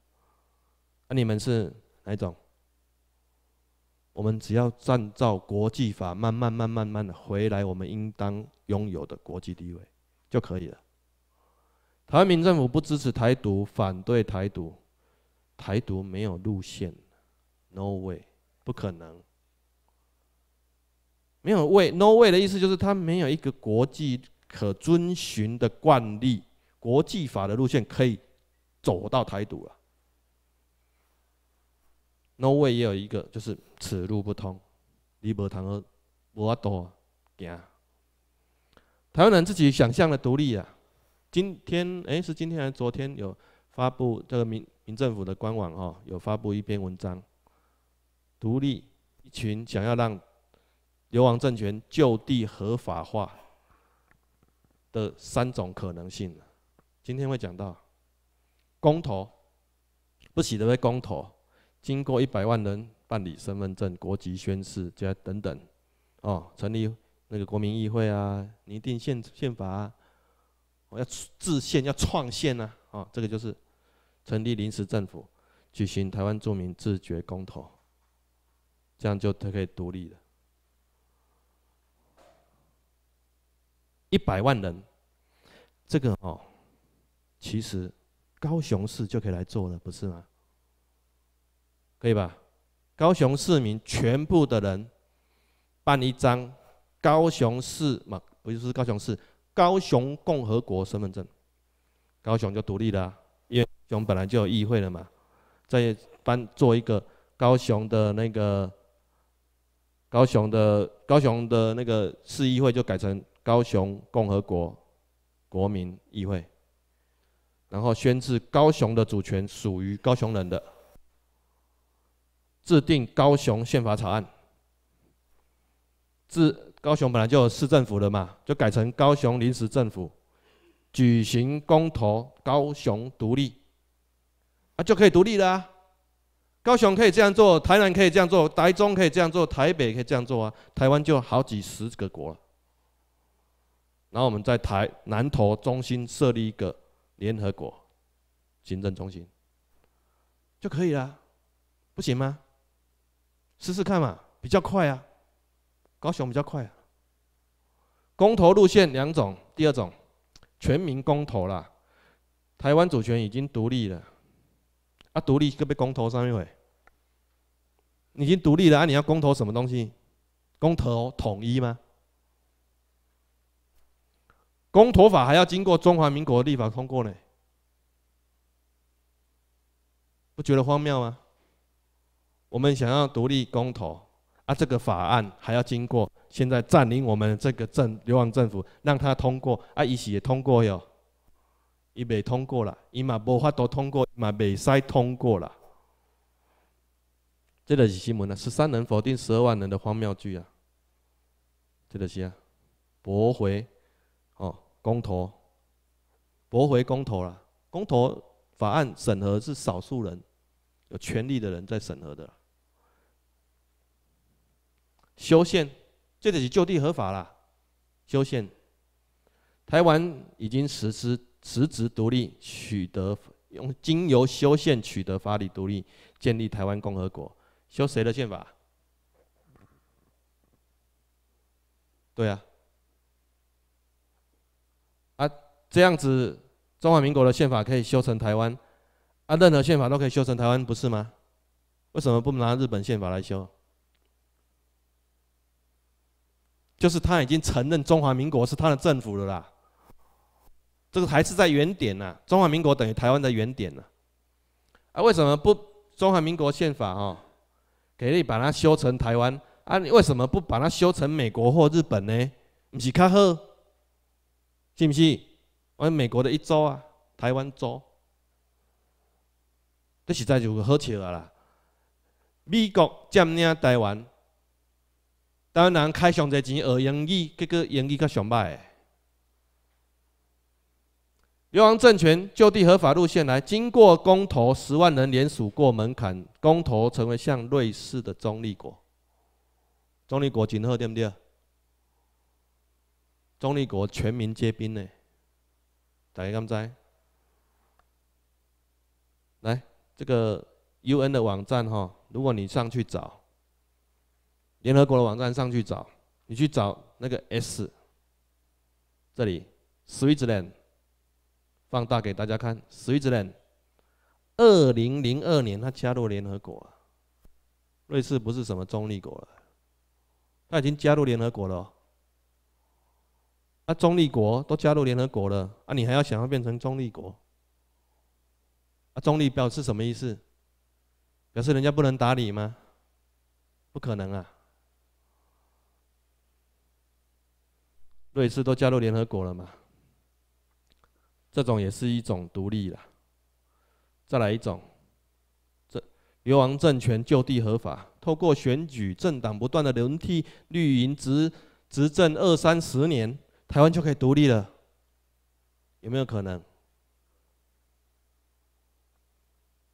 那你们是哪一种？我们只要按照国际法，慢慢、慢、慢慢的回来，我们应当拥有的国际地位就可以了。台湾民政府不支持台独，反对台独，台独没有路线，No way，不可能，没有 y n o way 的意思就是它没有一个国际可遵循的惯例。国际法的路线可以走到台独了。挪威也有一个，就是此路不通，你不倘尔无阿多行。台湾人自己想象的独立啊，今天哎是今天还是昨天有发布这个民民政府的官网哦，有发布一篇文章，独立一群想要让流亡政权就地合法化的三种可能性今天会讲到公投，不喜得为公投，经过一百万人办理身份证、国籍宣誓，加等等，哦，成立那个国民议会啊，拟定宪宪法啊，我要制宪，要创宪呢，哦，这个就是成立临时政府，举行台湾著名自决公投，这样就它可以独立了。一百万人，这个哦。其实，高雄市就可以来做了，不是吗？可以吧？高雄市民全部的人办一张高雄市嘛，不就是高雄市高雄共和国身份证？高雄就独立了，因为高雄本来就有议会了嘛，再办做一个高雄的那个高雄的高雄的那个市议会，就改成高雄共和国国民议会。然后宣示高雄的主权属于高雄人的，制定高雄宪法草案。自高雄本来就市政府的嘛，就改成高雄临时政府，举行公投高雄独立，啊就可以独立啦。高雄可以这样做，台南可以这样做，台中可以这样做，台北可以这样做啊。台湾就好几十个国了。然后我们在台南、头、中心设立一个。联合国行政中心就可以了，不行吗？试试看嘛，比较快啊，高雄比较快啊。公投路线两种，第二种全民公投啦，台湾主权已经独立了，啊独立就被公投上一回，已经独立了，啊你要公投什么东西？公投统一吗？公投法还要经过中华民国立法通过呢，不觉得荒谬吗？我们想要独立公投，啊，这个法案还要经过现在占领我们这个政流亡政府让他通过，啊，一起也通过哟，伊未通过了，伊嘛无法都通过，嘛未使通过了。这个是新闻了，十三人否定十二万人的荒谬句啊，这个是啊，驳回。公投，驳回公投了。公投法案审核是少数人有权利的人在审核的。修宪，这里是就地合法了。修宪，台湾已经实施实质独立，取得用经由修宪取得法律独立，建立台湾共和国。修谁的宪法？对啊。啊，这样子中华民国的宪法可以修成台湾，啊，任何宪法都可以修成台湾，不是吗？为什么不拿日本宪法来修？就是他已经承认中华民国是他的政府了啦，这个还是在原点呢，中华民国等于台湾的原点呢。啊，为什么不中华民国宪法啊？可以把它修成台湾？啊，你为什么不把它修成美国或日本呢？不是较好？是不是？我们美国的一州啊，台湾州，这实在就好笑啊啦！美国占领台湾，台湾人开上侪钱学英语，结果英语较上败。流氓政权就地合法路线来，经过公投，十万人联署过门槛，公投成为像瑞士的中立国。中立国真好，对不对中立国全民皆兵呢？大家敢知？来，这个 UN 的网站哈，如果你上去找联合国的网站上去找，你去找那个 S 这里，Switzerland，放大给大家看，Switzerland，二零零二年它加入联合国，瑞士不是什么中立国了，它已经加入联合国了。啊，中立国都加入联合国了啊，你还要想要变成中立国？啊，中立表示什么意思？表示人家不能打你吗？不可能啊！瑞士都加入联合国了嘛？这种也是一种独立了。再来一种，这流亡政权就地合法，透过选举，政党不断的轮替，绿营执执政二三十年。台湾就可以独立了，有没有可能？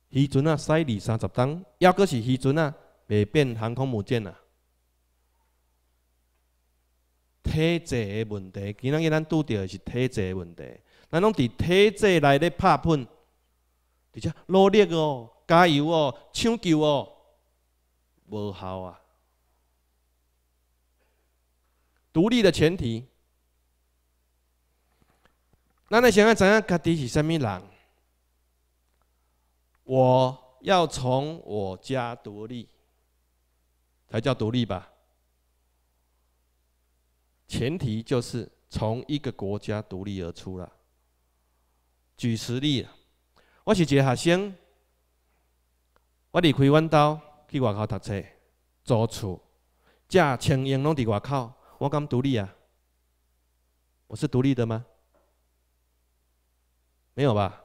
渔船啊，塞二三十吨，要搁是渔船啊，未变航空母舰啊。体制的问题，今仔日咱拄到是体制的问题。咱拢伫体制内咧拍喷，而且努力哦，加油哦，抢救哦，无效啊！独立的前提。那你想要怎样？家己是什么人？我要从我家独立，才叫独立吧？前提就是从一个国家独立而出了。举实例，我是一个学生，我离开阮兜去外口读册，租厝、嫁、钱、用拢伫外口，我敢独立啊？我是独立的吗？没有吧？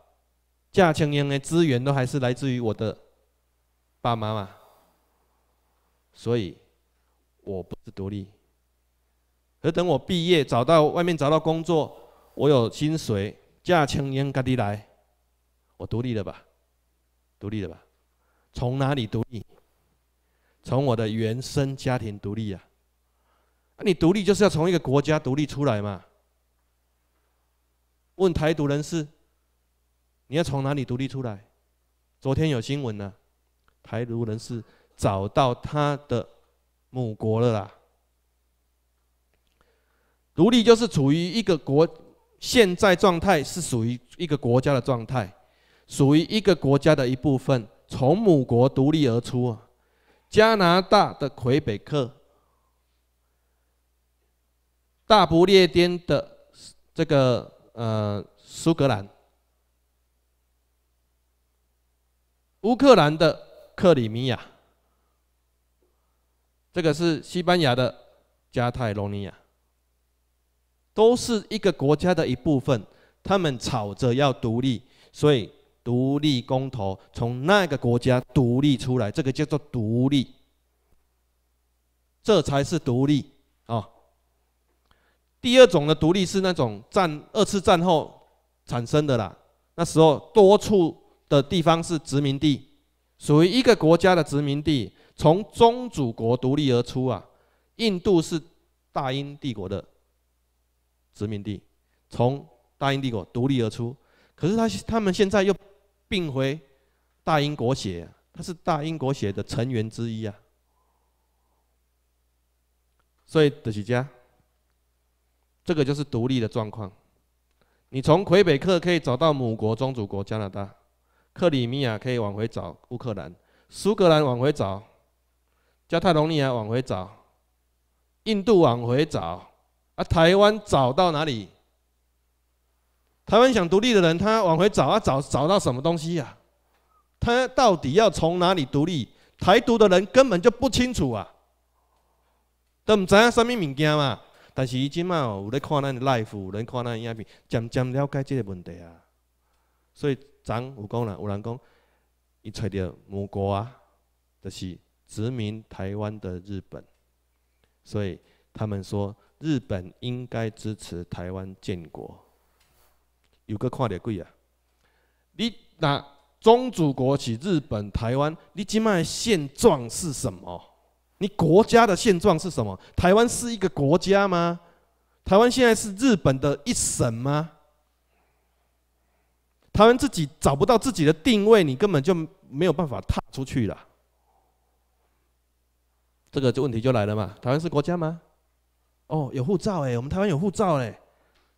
嫁青烟的资源都还是来自于我的爸妈嘛，所以我不是独立。而等我毕业，找到外面找到工作，我有薪水，嫁青烟咖里来？我独立了吧？独立了吧？从哪里独立？从我的原生家庭独立啊！啊，你独立就是要从一个国家独立出来嘛？问台独人士。你要从哪里独立出来？昨天有新闻呢，台独人士找到他的母国了啦。独立就是处于一个国，现在状态是属于一个国家的状态，属于一个国家的一部分，从母国独立而出。加拿大的魁北克，大不列颠的这个呃苏格兰。乌克兰的克里米亚，这个是西班牙的加泰罗尼亚，都是一个国家的一部分。他们吵着要独立，所以独立公投，从那个国家独立出来，这个叫做独立。这才是独立啊！第二种的独立是那种战二次战后产生的啦，那时候多处。的地方是殖民地，属于一个国家的殖民地，从中主国独立而出啊。印度是大英帝国的殖民地，从大英帝国独立而出，可是他他们现在又并回大英国协，他是大英国协的成员之一啊。所以德吉加，这个就是独立的状况。你从魁北克可以找到母国宗主国加拿大。克里米亚可以往回找乌克兰，苏格兰往回找，加泰隆尼亚往回找，印度往回找，啊，台湾找到哪里？台湾想独立的人，他往回找，啊，找找到什么东西呀？他到底要从哪里独立？台独的人根本就不清楚啊，都唔知什么物件嘛。但是现在有咧看咱的 life，有咧看咱影片，渐渐了解这个问题啊，所以。咱武功啦，有人讲，伊找着母国啊，就是殖民台湾的日本，所以他们说日本应该支持台湾建国。有个看的贵啊，你那宗主国是日本台湾，你今麦现状是什么？你国家的现状是什么？台湾是一个国家吗？台湾现在是日本的一省吗？台湾自己找不到自己的定位，你根本就没有办法踏出去了。这个就问题就来了嘛？台湾是国家吗？哦，有护照哎，我们台湾有护照嘞，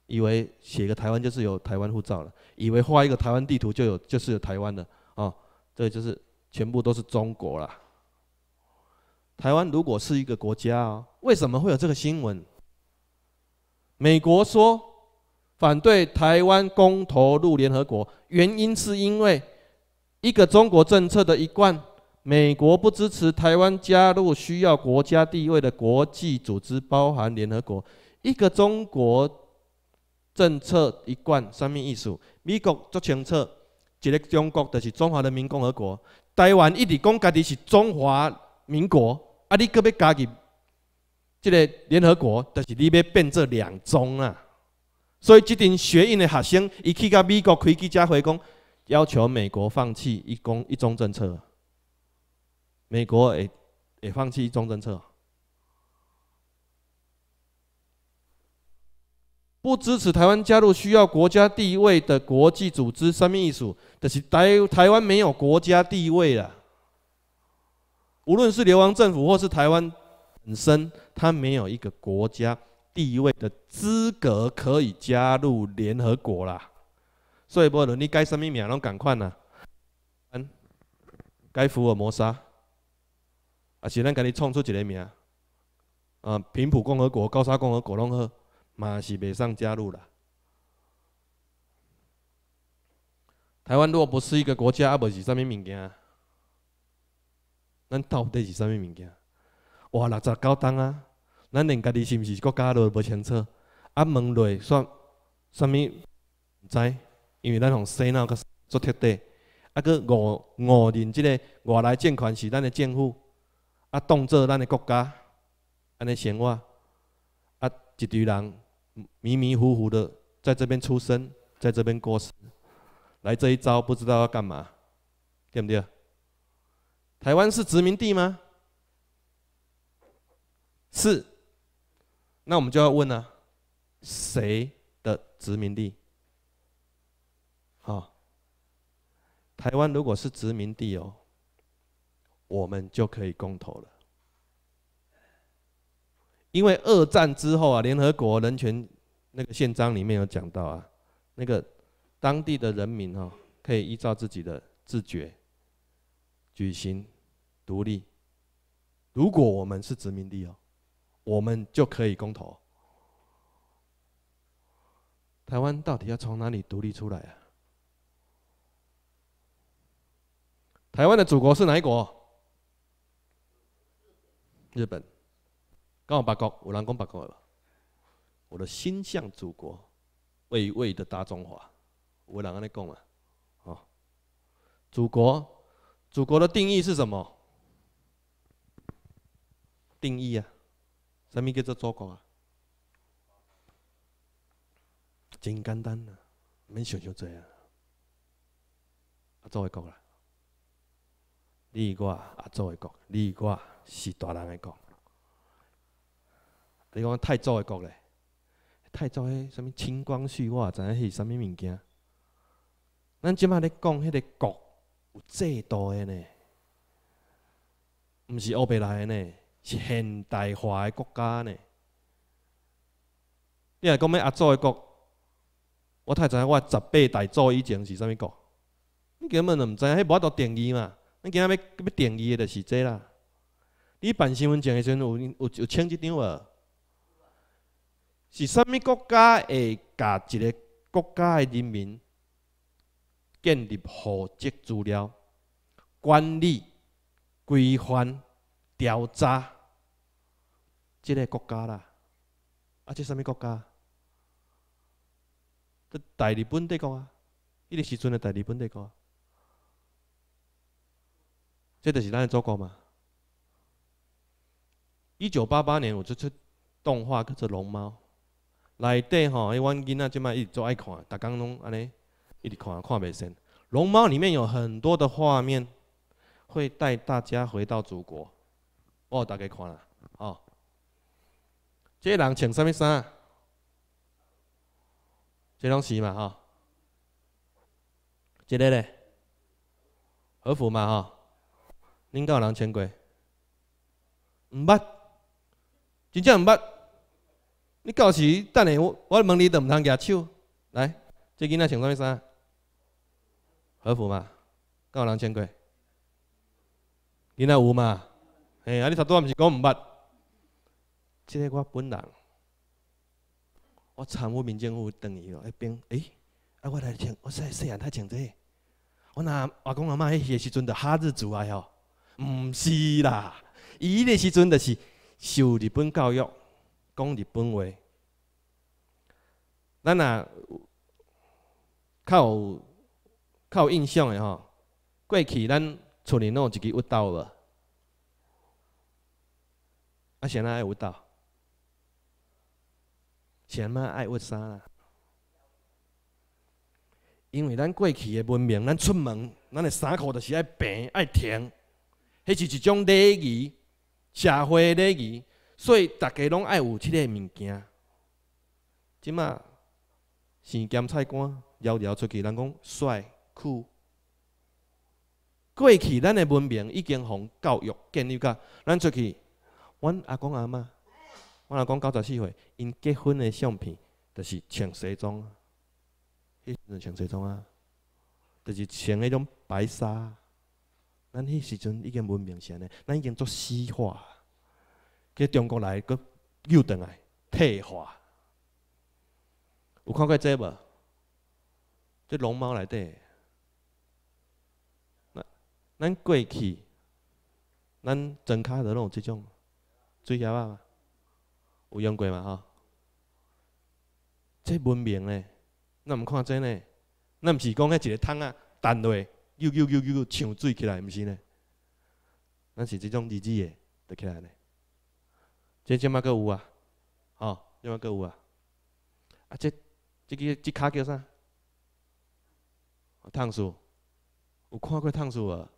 以为写个台湾就是有台湾护照了，以为画一个台湾地图就有就是有台湾的哦，这就是全部都是中国了。台湾如果是一个国家哦，为什么会有这个新闻？美国说。反对台湾公投入联合国，原因是因为一个中国政策的一贯，美国不支持台湾加入需要国家地位的国际组织，包含联合国。一个中国政策一贯三民一思？美国做清楚，一个中国就是中华人民共和国，台湾一直讲家己是中华民国，啊，你搁要加入这个联合国，就是你要变作两宗啊。所以，这阵学院的学生，伊去到美国开记者会，讲要求美国放弃一公一中政策。美国也也放弃一中政策，不支持台湾加入需要国家地位的国际组织。三意思？就是台台湾没有国家地位了。无论是流亡政府或是台湾本身，它没有一个国家。第一位的资格可以加入联合国啦，所以波人，你该什么名，拢赶快啦。嗯，该福尔摩沙，啊是咱家己创出一个名，啊平埔共和国、高沙共和国拢好，嘛是袂上加入啦。台湾若不是一个国家，啊无是啥物物件，咱到底是啥物物件？哇，六十九登啊！咱连家己是毋是国家都无清楚，啊，问落说啥物毋知，因为咱互洗脑阁做彻底，啊，佫误误认即个外来政权是咱的政府，啊，当做咱的国家，安尼生活，啊，一堆人迷迷糊糊的在这边出生，在这边过世，来这一招不知道要干嘛，对毋对？台湾是殖民地吗？是。那我们就要问呢，谁的殖民地？好，台湾如果是殖民地哦，我们就可以公投了。因为二战之后啊，联合国人权那个宪章里面有讲到啊，那个当地的人民哈，可以依照自己的自觉举行独立。如果我们是殖民地哦。我们就可以公投。台湾到底要从哪里独立出来啊？台湾的祖国是哪一国？日本。刚有八国，有人讲八国了。我的心向祖国，伟巍的大中华。有人安尼讲啊，哦，祖国，祖国的定义是什么？定义啊？什物叫做祖国啊？真简单啊，免想想侪啊！啊，祖为国啦，你我啊作为国，你我是大人诶国。你讲太祖诶国咧，太祖迄啥物清光绪，我也知影是啥物物件。咱即卖咧讲迄个国有制度诶呢，毋是欧白来诶呢。是现代化诶国家呢？你若讲要阿祖嘅国，我太知影。我十八大做以前是啥物国？你根本就毋知影，迄无法度定义嘛。你今仔要要定义诶就是这啦。你办身份证诶时阵有有有签一张无？是啥物国家会甲一个国家诶人民建立户籍资料管理规范？调查，即个国家啦，啊，即啥物国家？大日本帝国啊，迄个时阵的日本帝国，即就是咱的祖国嘛。一九八八年有做出动画叫做《龙猫》，内底吼，迄阮囡仔即摆一直爱看，逐工拢安尼一直看看袂成。《龙猫》里面有很多的画面，会带大家回到祖国。我大家看啦，吼，这人穿啥物衫？这拢是嘛吼？一个咧和服嘛吼，敢有人穿过？唔捌，真正唔捌。你到时等下我我问你，都唔通举手。来，这囡仔穿啥物衫？和服嘛，有人穿过？囡仔有嘛？嘿，啊！你拄仔毋是讲毋捌？即个我本人，我参阮民政府等伊咯迄边。诶，啊！我来穿，我说，谁人他穿这？我若外公阿嬷迄个时阵着哈日族啊？吼，毋是啦，伊迄个时阵着是受日本教育，讲日本话。咱若较有较有印象的吼，过去咱出拢有一支舞蹈无？啊，谁来爱舞蹈，谁嘛爱画衫啦。因为咱过去的文明，咱出门咱的衫裤就是爱平爱挺，迄是一种礼仪，社会礼仪，所以大家拢爱有即个物件。即马是咸菜馆聊聊出去，人讲帅酷。过去咱的文明已经互教育建立个，咱出去。阮阿公阿妈，阮阿公九十四岁，因结婚的相片，就是穿西装，迄阵穿西装啊，就是穿迄种白纱。咱迄时阵已经文明些咧，咱已经做西化，去中国来，佫又倒来退化。有看过这无？这龙猫内底，咱咱过去，咱骹卡拢有即种。水鞋啊，有用过嘛？吼，这文明嘞，那毋看这呢？那毋是讲迄一个桶啊，弹落，又又又又抢水起来，毋是呢？咱是即种日子诶，得起来呢？这即么购有啊？吼，即么购有啊？啊，这这个这卡叫啥？烫书，有看过烫书无？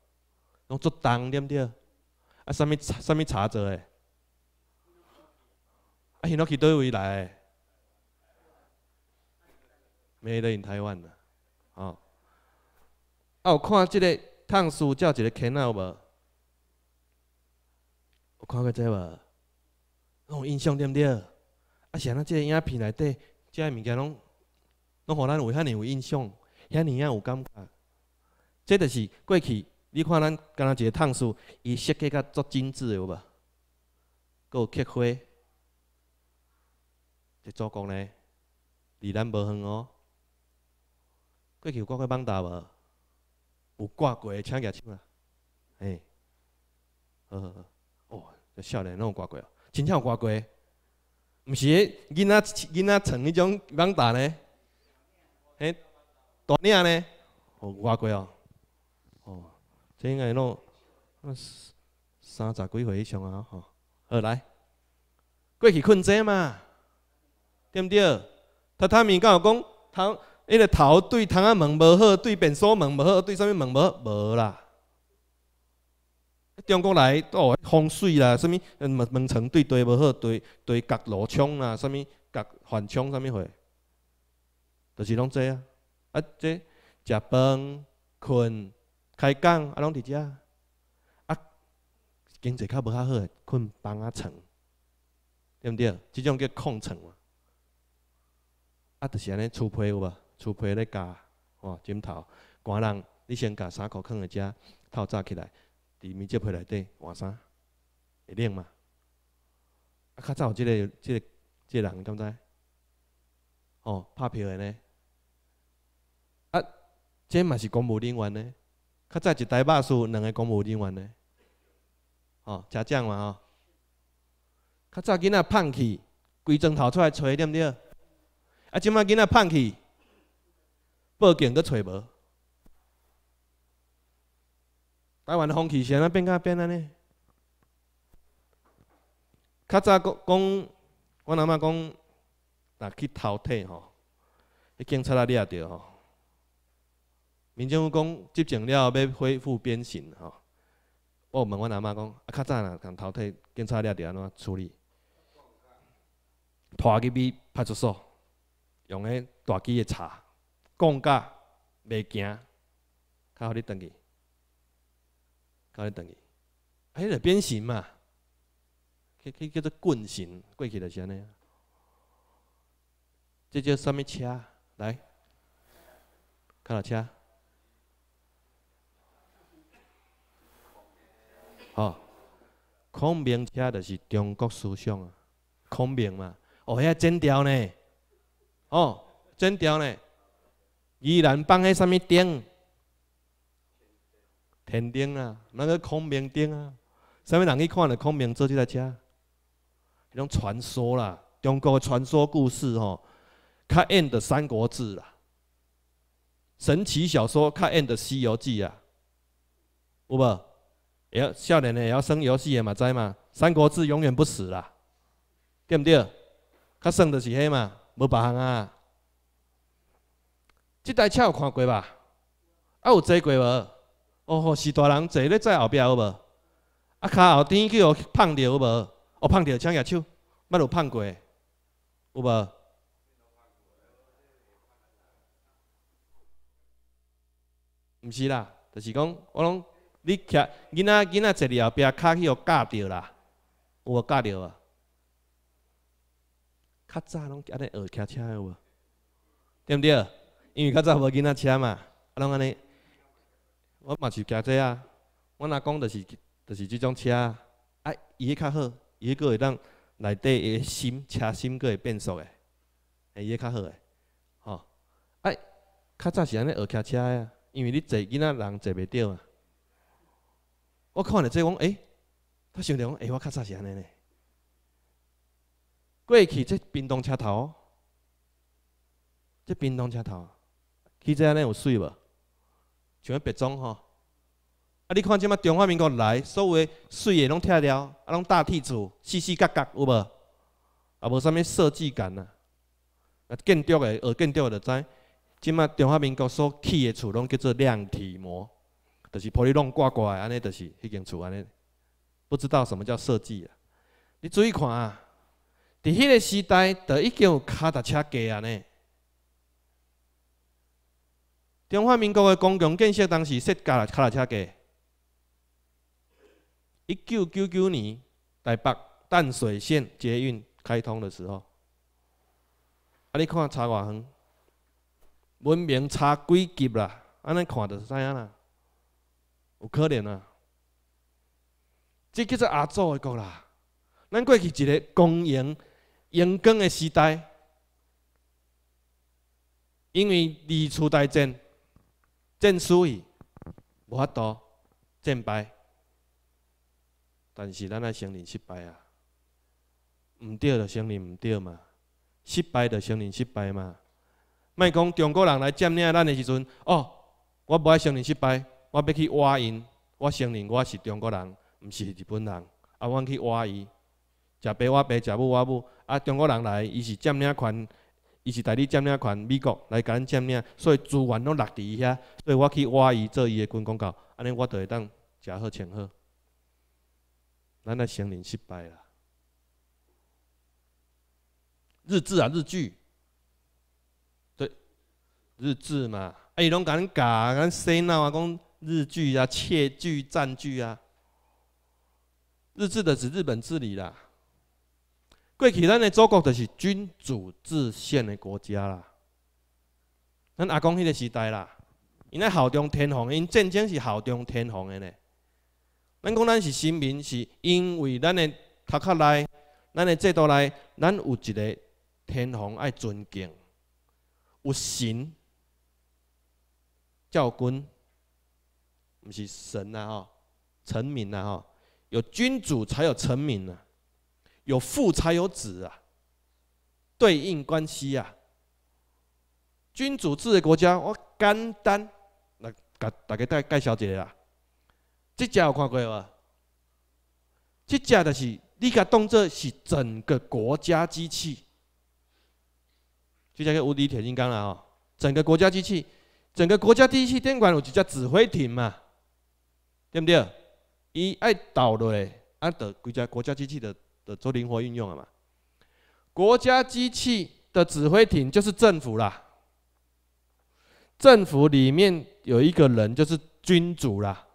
拢做对毋对？啊，啥物啥物茶做诶？啊迄多去到位来，没得喺台湾呐，哦，啊，我看这个烫书叫一个 k 仔 n 无？我看过这个，拢印象对不对？啊，像那这个影片内底，这个物件拢，拢互咱有遐尼有印象，遐尼啊有感觉。这就是过去，你看咱干阿一个烫书，伊设计较足精致有无？有刻花。伫祖国呢离咱无远哦，过去有挂过网大无？有挂过，请举手啦。哎，呃，哦，少年拢挂过哦，正有挂过，毋是囡仔囡仔穿迄种蹦大呢？哎，大领呢？哦，挂过哦，哦，应该弄三十几岁以上啊！吼，来，过去困济嘛。对毋对？榻榻米敢有讲，窗，伊个头对窗仔门无好，对屏所门无好，对啥物门无？无啦。中国来，哦风水啦，啥物门门床对对无好，对对隔罗窗啦，啥物隔反窗，啥物货，就是拢这啊。啊这，食饭、困、开讲啊拢伫遮啊。经济较无较好，困房仔床，对毋对？即种叫空床嘛。啊，就是安尼，厝被有无？厝被咧盖，吼枕头，寒人你先甲衫裤放个遮，透早起来，伫棉织被内底换衫，会冷嘛？啊，较早有即个即个即个人，你甘知？哦，拍票的呢？啊，即嘛是公务人员呢？较早一台巴士，两个公务人员呢？哦，家长嘛吼，较早囡仔胖起，规枕头出来吹，对不对？啊！即卖囡仔叛去，报警阁揣无。台湾的风气是安尼变甲变安尼。较早讲讲，阮阿妈讲，若去偷摕吼，迄警察啦抓着吼。民警讲，接警了要恢复鞭刑吼。我问阮阿妈讲，啊较早若共偷摕警察抓着安怎处理？拖去比派出所。用迄大机个叉，降价袂惊，靠你等去靠你等去，迄个变形嘛，去去叫做棍形，过去就是安尼。这叫什物车？来，看下车。哦，孔明车就是中国思想啊，孔明嘛，哦，遐剪刁呢。哦，真调呢？依然放喺上面顶？天顶啊，那个孔明顶啊？上面人去看了孔明做几台车？一种传说啦，中国传说故事吼，较演的《三国志》啦，神奇小说较演的《西游记》啊，有无？也少年的也要生游戏的嘛？知嘛？《三国志》永远不死啦，对不对？较生的是迄嘛。无别项啊！即台车有看过吧？啊有坐过无？哦吼，是大人坐咧在后壁有无？啊，脚后天去互碰着有无？有碰着，请举手。捌有碰过有无？毋是啦，就是讲，我讲你脚囡仔囡仔坐伫后壁，脚去互夹着啦，有无夹着无？较早拢安尼学骑车有无？对毋对？因为较早无囡仔车嘛，啊，拢安尼。我嘛是骑这啊，我阿公就是就是即种车，啊，伊个较好，伊个会当内底个心车新个变速箱个，伊个较好个，吼。啊，较早是安尼学骑车啊，因为你坐囡仔人坐袂着啊。我看着这讲，诶，他想着讲，诶，我较早是安尼咧。过去这冰冻车头，这冰冻车头，去知安那有水无？像迄白种吼！啊，你看即嘛中华民国来，所有水也拢拆了，啊，拢大铁柱，四四角角有无？也无啥物设计感啊。啊，建筑的学建筑的就知，即嘛中华民国所起的厝，拢叫做量体模，就是玻你弄挂挂的安尼，就是迄间厝安尼。不知道什么叫设计啊？你注意看啊！在迄个时代，就已经有脚踏车架了呢。中华民国的公共建设，当时设脚了卡达车架。一九九九年，台北淡水线捷运开通的时候，啊，你看差偌远，文明差几级啦！安尼看就知影啦，有可能啊。这叫做阿祖的国啦。咱过去一个公营。阳光的时代，因为二次大战，战输伊，无法度战败。但是咱来承认失败啊，毋对就承认毋对嘛，失败就承认失败嘛。莫讲中国人来占领咱的时阵，哦，我无爱承认失败，我要去挖伊。我承认我是中国人，毋是日本人，啊，我去挖伊。食白我白，食母我母。啊！中国人来，伊是占领权，伊是代你占领权，美国来甲咱占领，所以资源拢落在伊遐，所以我去挖伊做伊的军工教，安尼我就会当食好穿好，咱来承认失败啦。日志啊，日剧，对，日志嘛，啊，伊拢甲咱教，咱洗脑啊，讲日剧啊，切剧、占剧啊，日志的是日本治理啦。过去咱的祖国就是君主制宪的国家啦。咱阿公迄个时代啦，因效忠天皇，因战争是效忠天皇的呢。咱讲咱是新民，是因为咱的头壳内、咱的制度内，咱有一个天皇爱尊敬，有神教君，毋是神啊吼，臣民啊吼，有君主才有臣民啊。有父才有子啊，对应关系啊。君主制的国家，我干单来，大大家介介绍一下。这只有看过吗？这只就是你甲动作是整个国家机器，就像个无敌铁金刚了啊！整个国家机器，整个国家机器，电管有几只指挥亭嘛？对不对？伊爱倒嘞，按到国家国家机器的。的做灵活运用了嘛？国家机器的指挥艇就是政府啦。政府里面有一个人就是君主啦。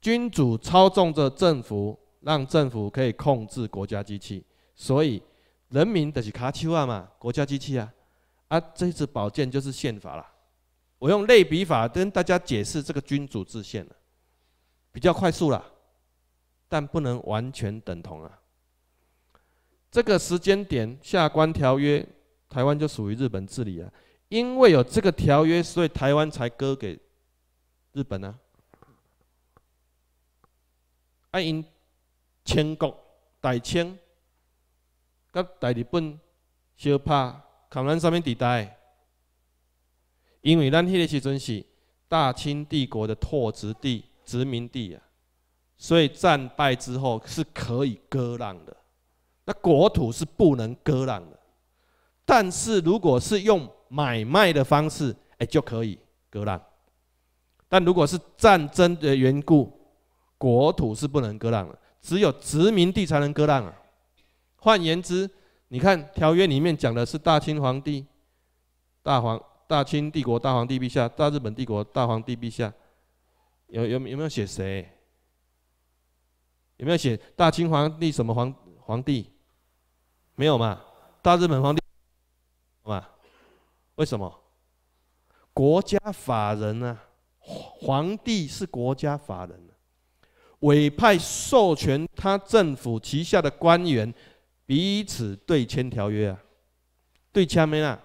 君主操纵着政府，让政府可以控制国家机器。所以人民的是卡丘啊嘛，国家机器啊。啊，这次宝剑就是宪法啦。我用类比法跟大家解释这个君主制宪了，比较快速啦。但不能完全等同啊！这个时间点下关条约，台湾就属于日本治理啊。因为有这个条约，所以台湾才割给日本啊。啊，因清国、大清，甲大日本相拍，看咱什么地带？因为咱迄个时阵是大清帝国的拓殖地、殖民地啊。所以战败之后是可以割让的，那国土是不能割让的。但是如果是用买卖的方式，哎，就可以割让。但如果是战争的缘故，国土是不能割让的，只有殖民地才能割让啊。换言之，你看条约里面讲的是大清皇帝、大皇、大清帝国大皇帝陛下、大日本帝国大皇帝陛下，有有有没有写谁？有没有写大清皇帝什么皇皇帝？没有嘛？大日本皇帝，嘛？为什么？国家法人啊，皇帝是国家法人，委派授权他政府旗下的官员彼此对签条约啊，对签没啦？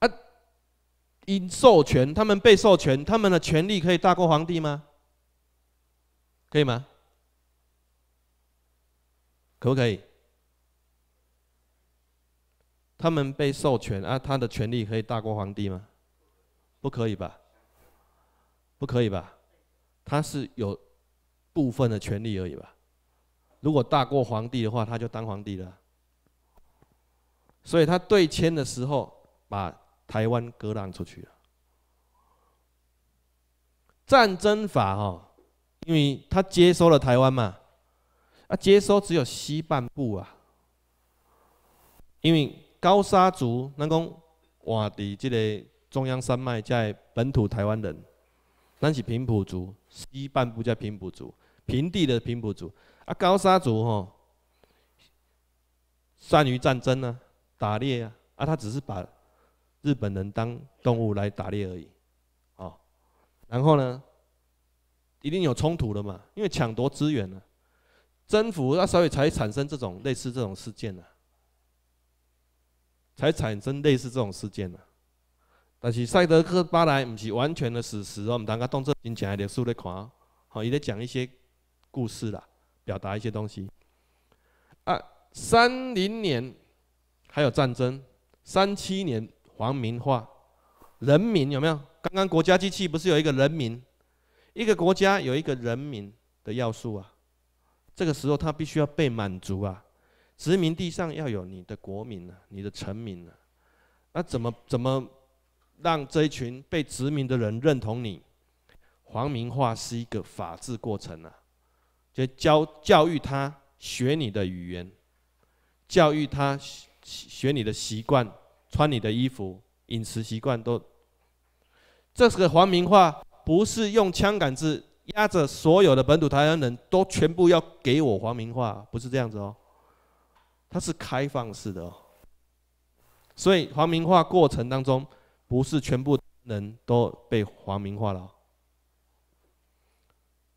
啊，因授权他们被授权，他们的权利可以大过皇帝吗？可以吗？可不可以？他们被授权啊，他的权力可以大过皇帝吗？不可以吧？不可以吧？他是有部分的权利而已吧？如果大过皇帝的话，他就当皇帝了。所以他对签的时候，把台湾割让出去了。战争法哦，因为他接收了台湾嘛。啊，接收只有西半部啊，因为高沙族，那讲我地即个中央山脉在本土台湾人，那是平埔族，西半部叫平埔族，平地的平埔族啊，高沙族吼，善于战争呢，打猎啊，啊，他只是把日本人当动物来打猎而已，哦，然后呢，一定有冲突的嘛，因为抢夺资源呢。征服，那所以才产生这种类似这种事件呢，才产生类似这种事件呢。但是塞德克巴莱不是完全的史实哦，我们大家当作以前的历史来看，好，也在讲一些故事啦，表达一些东西。啊，三零年还有战争，三七年皇民化，人民有没有？刚刚国家机器不是有一个人民，一个国家有一个人民的要素啊。这个时候，他必须要被满足啊！殖民地上要有你的国民啊，你的臣民啊，那怎么怎么让这一群被殖民的人认同你？皇民化是一个法制过程啊，就教教育他学你的语言，教育他学你的习惯，穿你的衣服，饮食习惯都。这个皇民化不是用枪杆子。压着所有的本土台湾人都全部要给我黄明化，不是这样子哦，它是开放式的哦。所以黄明化过程当中，不是全部人都被黄明化了。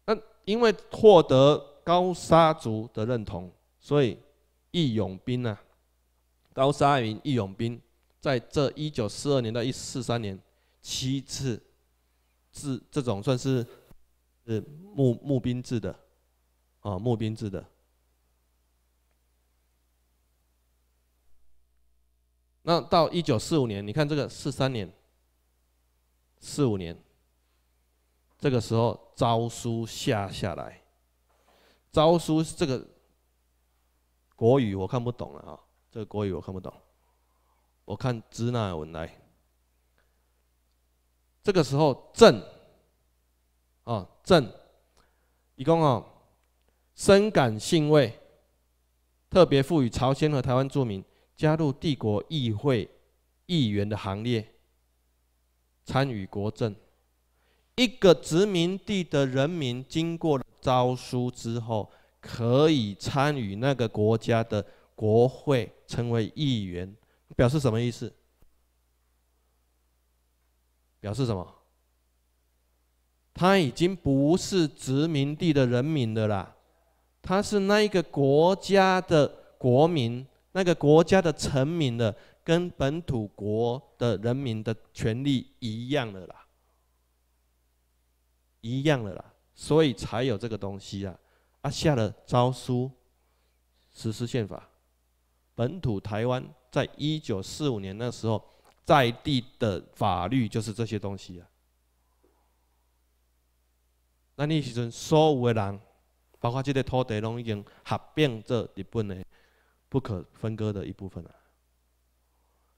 那因为获得高沙族的认同，所以义勇兵呢，高山云义勇兵在这一九四二年到一四三年七次，是这种算是。是募募兵制的，啊，募兵制的。那到一九四五年，你看这个四三年、四五年，这个时候诏书下下来，诏书这个国语我看不懂了啊，这个国语我看不懂，我看支那文来。这个时候正。啊，政，一共啊，深感欣慰，特别赋予朝鲜和台湾住民加入帝国议会议员的行列，参与国政。一个殖民地的人民经过招书之后，可以参与那个国家的国会，成为议员。表示什么意思？表示什么？他已经不是殖民地的人民的啦，他是那一个国家的国民，那个国家的臣民的，跟本土国的人民的权利一样的啦，一样的啦，所以才有这个东西啊，啊下了诏书，实施宪法，本土台湾在一九四五年那时候在地的法律就是这些东西啊。那那时阵，所有的人，包括这个土地，拢已经合并做日本的不可分割的一部分了。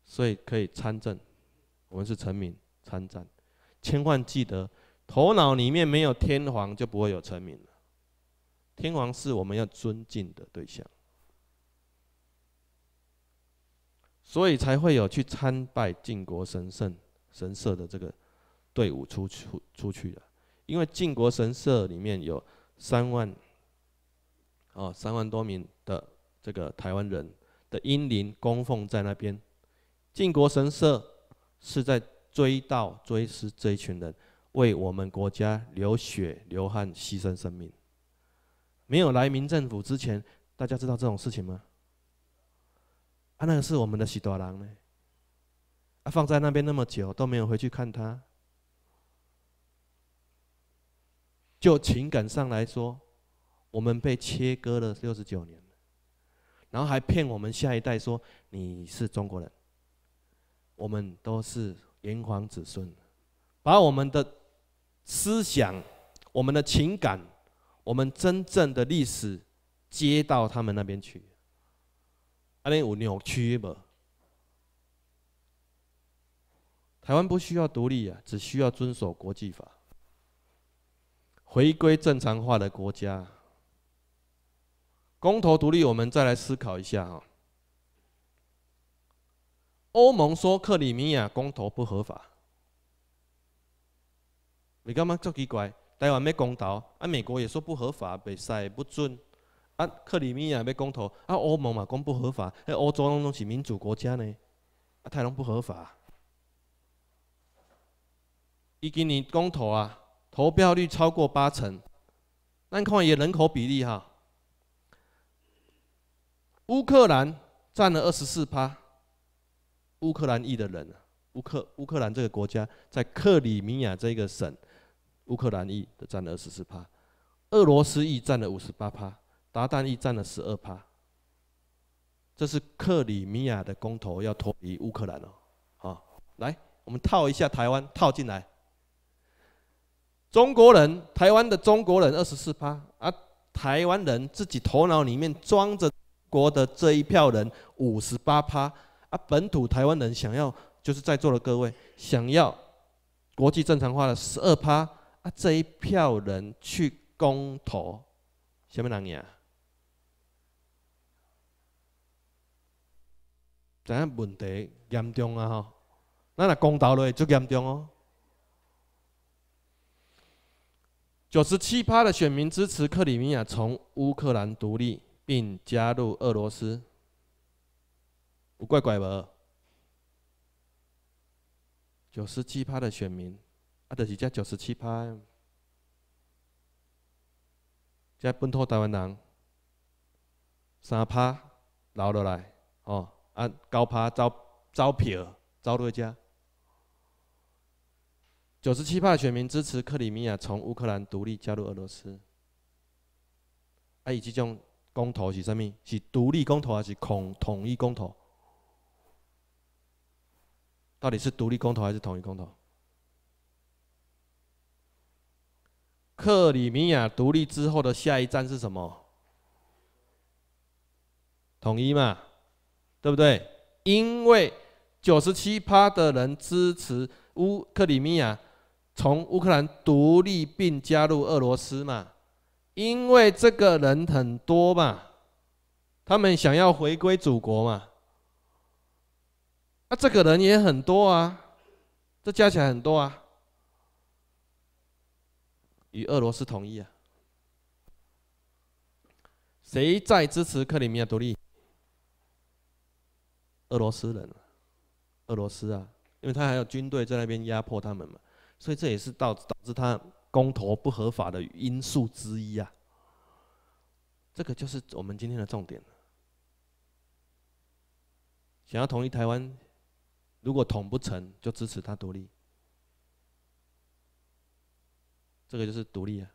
所以可以参政，我们是臣民参战。千万记得，头脑里面没有天皇，就不会有臣民天皇是我们要尊敬的对象，所以才会有去参拜靖国神社神社的这个队伍出去出去的。因为靖国神社里面有三万，哦，三万多名的这个台湾人的英灵供奉在那边。靖国神社是在追悼追思这一群人为我们国家流血流汗牺牲生命。没有来民政府之前，大家知道这种事情吗？啊，那个是我们的许多郎呢，啊，放在那边那么久都没有回去看他。就情感上来说，我们被切割了六十九年，然后还骗我们下一代说你是中国人，我们都是炎黄子孙，把我们的思想、我们的情感、我们真正的历史接到他们那边去。那边有扭曲了，台湾不需要独立啊，只需要遵守国际法。回归正常化的国家，公投独立，我们再来思考一下哈。欧盟说克里米亚公投不合法，你干嘛这么奇怪？台湾没公投？啊，美国也说不合法，被塞不准。啊，克里米亚没公投？啊，欧盟嘛公不合法？那欧洲拢拢是民主国家呢？啊，台湾不合法？伊今年公投啊？投票率超过八成，那看也人口比例哈。乌克兰占了二十四趴，乌克兰裔的人，乌克乌克兰这个国家在克里米亚这个省，乌克兰裔的占了二十四趴，俄罗斯裔占了五十八趴，鞑靼裔占了十二趴。这是克里米亚的公投要脱离乌克兰哦，好，来，我们套一下台湾，套进来。中国人，台湾的中国人，二十四趴啊；台湾人自己头脑里面装着国的这一票人，五十八趴啊；本土台湾人想要，就是在座的各位想要国际正常化的十二趴啊，这一票人去公投，什么人呀？怎样问题严重啊？吼，那那公投就会严重哦。九十七趴的选民支持克里米亚从乌克兰独立并加入俄罗斯，不怪怪无？九十七趴的选民，啊，就是这九十七趴，这本土台湾人三趴留落来，哦，啊，高趴招招票招多加。九十七趴选民支持克里米亚从乌克兰独立加入俄罗斯，啊，以及这种公投是啥咪？是独立公投还是统统一公投？到底是独立公投还是统一公投？克里米亚独立之后的下一站是什么？统一嘛，对不对？因为九十七趴的人支持乌克里米亚。从乌克兰独立并加入俄罗斯嘛？因为这个人很多嘛，他们想要回归祖国嘛。那这个人也很多啊，这加起来很多啊。与俄罗斯统一啊？谁在支持克里米亚独立？俄罗斯人，俄罗斯啊，因为他还有军队在那边压迫他们嘛。所以这也是导导致他公投不合法的因素之一啊。这个就是我们今天的重点。想要统一台湾，如果统不成就支持他独立。这个就是独立啊，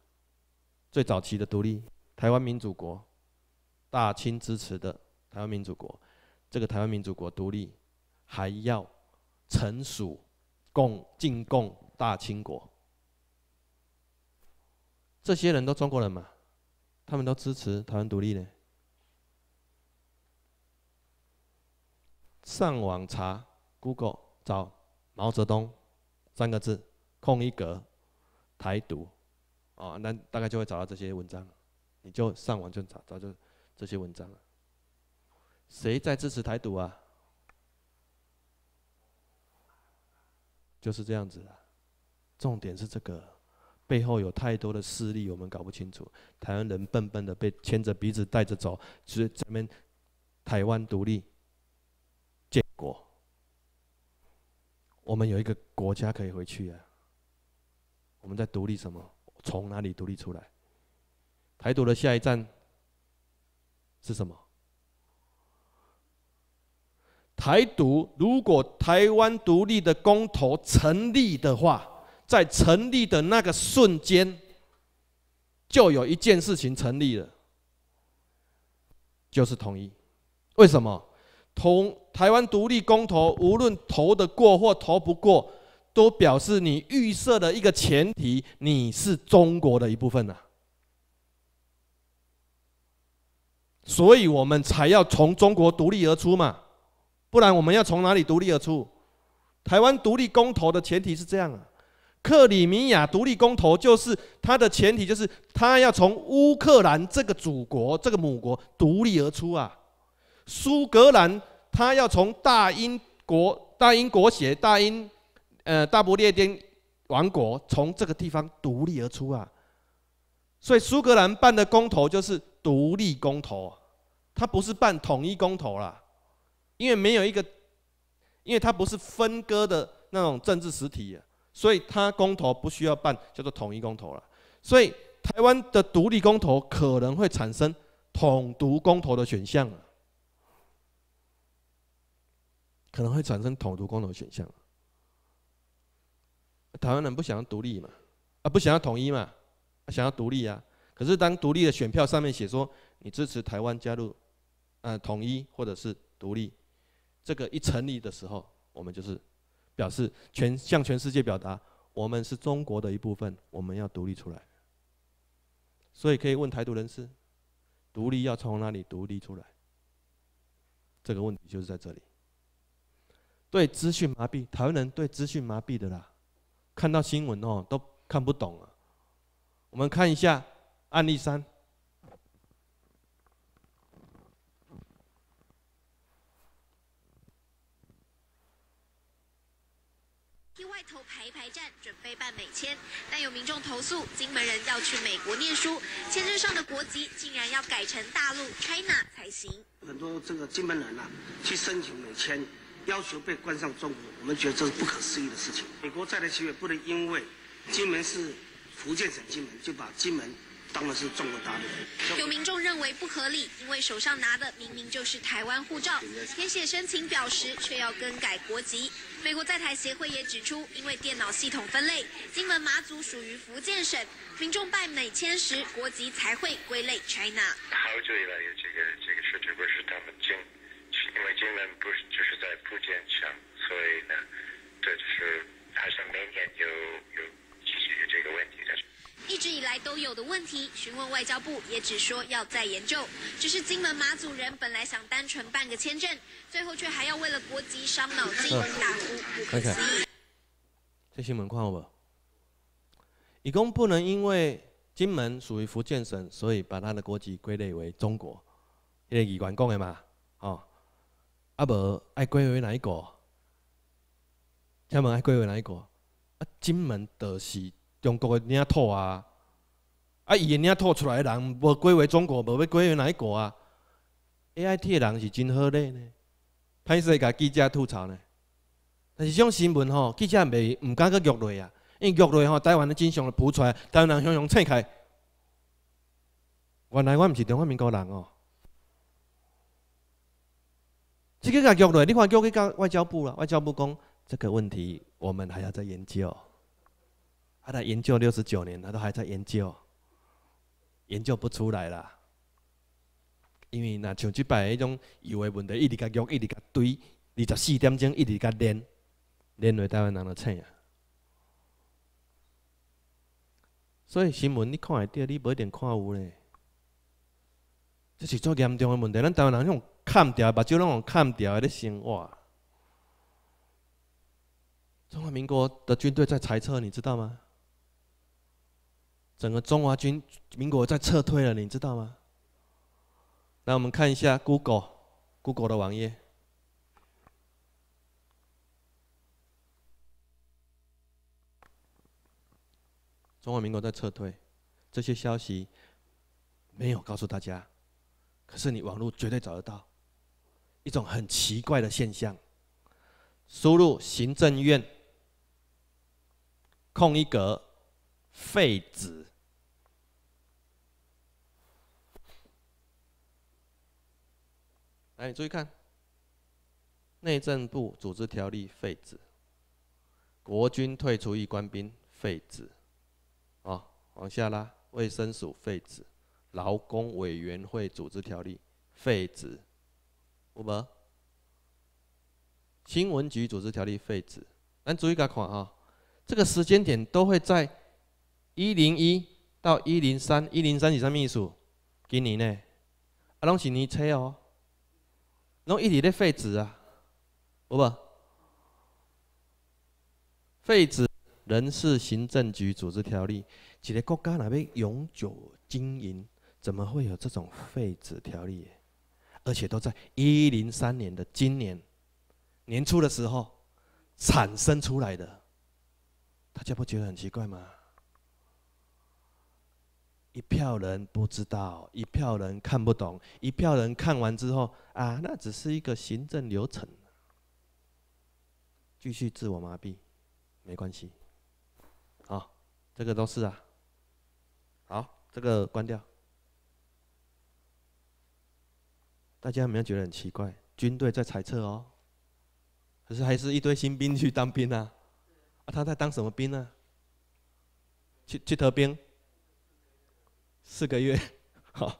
最早期的独立，台湾民主国，大清支持的台湾民主国，这个台湾民主国独立，还要臣属共进贡。大清国，这些人都中国人嘛，他们都支持台湾独立的。上网查 Google 找毛泽东三个字，空一格，台独，哦，那大概就会找到这些文章。你就上网就找，找就这些文章了。谁在支持台独啊？就是这样子的。重点是这个，背后有太多的势力，我们搞不清楚。台湾人笨笨的被牵着鼻子带着走，只咱们台湾独立建国，我们有一个国家可以回去啊。我们在独立什么？从哪里独立出来？台独的下一站是什么？台独如果台湾独立的公投成立的话。在成立的那个瞬间，就有一件事情成立了，就是统一。为什么？同台湾独立公投，无论投得过或投不过，都表示你预设的一个前提，你是中国的一部分呐。所以我们才要从中国独立而出嘛，不然我们要从哪里独立而出？台湾独立公投的前提是这样啊。克里米亚独立公投就是它的前提，就是它要从乌克兰这个祖国、这个母国独立而出啊。苏格兰它要从大英国、大英国协、大英呃大不列颠王国从这个地方独立而出啊。所以苏格兰办的公投就是独立公投，它不是办统一公投啦，因为没有一个，因为它不是分割的那种政治实体。所以他公投不需要办，叫做统一公投了。所以台湾的独立公投可能会产生统独公投的选项了，可能会产生统独公投选项。台湾人不想要独立嘛？啊，不想要统一嘛？想要独立啊。可是当独立的选票上面写说你支持台湾加入，啊统一或者是独立，这个一成立的时候，我们就是。表示全向全世界表达，我们是中国的一部分，我们要独立出来。所以可以问台独人士，独立要从哪里独立出来？这个问题就是在这里。对资讯麻痹，台湾人对资讯麻痹的啦，看到新闻哦都看不懂啊。我们看一下案例三。办美签，但有民众投诉，金门人要去美国念书，签证上的国籍竟然要改成大陆 China 才行。很多这个金门人啊，去申请美签，要求被关上中国，我们觉得这是不可思议的事情。美国在来企业不能因为金门是福建省金门，就把金门。当然是中国大的。有民众认为不合理，因为手上拿的明明就是台湾护照，填写申请表时却要更改国籍。美国在台协会也指出，因为电脑系统分类，金门、马祖属于福建省，民众办美签时国籍才会归类 China。好久以来，有这个这个事情不是他们金，因为金门不是就是在福建省，所以呢，这就是还是每年有有解决这个问题的。一直以来都有的问题，询问外交部也只说要再研究。只是金门马祖人本来想单纯办个签证，最后却还要为了国籍伤脑筋，打呼不可思议。这新闻看好不？以公不能因为金门属于福建省，所以把他的国籍归类为中国。那移民讲的嘛，哦，啊不，爱归为哪一国？厦门爱归为哪一国？啊，金门的是。中国的领土啊，啊，伊嘅领土出来人，无归为中国，无要归为哪一国啊？A I T 人是真好嘞，歹势甲记者吐槽呢。但是种新闻吼，记者未毋敢去揭露啊，因为揭露吼，台湾真相就浮出，来，台湾人汹汹切开，原来我毋是中华民国人哦。这个甲揭露，你看叫去甲外交部啦！外交部讲，这个问题我们还要再研究。他在研究六十九年，他都还在研究，研究不出来啦。因为那像即摆迄种油的问题，一直甲熬，一直甲堆，二十四点钟一直甲炼，炼会台湾人就醒啊。所以新闻你看会到，你不一定看有嘞。这是最严重的问题，咱台湾人用砍掉，目睭拢用砍掉咧生活。中华民国的军队在猜测，你知道吗？整个中华军民国在撤退了，你知道吗？那我们看一下 Google，Google 的网页，中华民国在撤退，这些消息没有告诉大家，可是你网络绝对找得到，一种很奇怪的现象，输入行政院，空一格。废止。来，你注意看，内政部组织条例废止，国军退出役官兵废止，啊，往下拉，卫生署废止，劳工委员会组织条例废止，有么？新闻局组织条例废止。来，注意看啊，这个时间点都会在。一零一到一零三，一零三是啥秘书？今年呢，啊，拢是年册哦，拢一直咧废纸啊，好不？废纸人事行政局组织条例，一个国家内边永久经营，怎么会有这种废纸条例？而且都在一零三年的今年年初的时候产生出来的，大家不觉得很奇怪吗？一票人不知道，一票人看不懂，一票人看完之后啊，那只是一个行政流程，继续自我麻痹，没关系，啊，这个都是啊，好，这个关掉，大家有没有觉得很奇怪？军队在裁撤哦，可是还是一堆新兵去当兵啊，啊，他在当什么兵呢？去去投兵。四个月，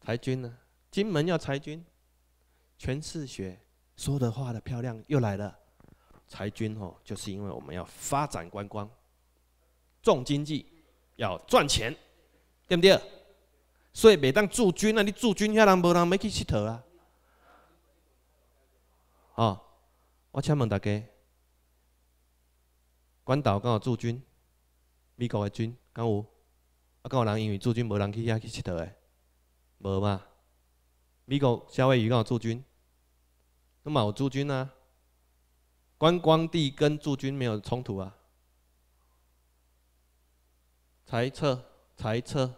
裁军呢？金门要裁军，全是血。说的话的漂亮，又来了。裁军哦，就是因为我们要发展观光，重经济，要赚钱，对不对？所以袂当驻军啊！你驻军遐人无人没去佚佗啊！哦，我请问大家，关岛刚好驻军，美国的军刚有。啊，敢有人因为驻军无人去遐去佚佗诶，无嘛？美国消费有驻军，都嘛有驻军啊？观光地跟驻军没有冲突啊？裁撤，裁撤，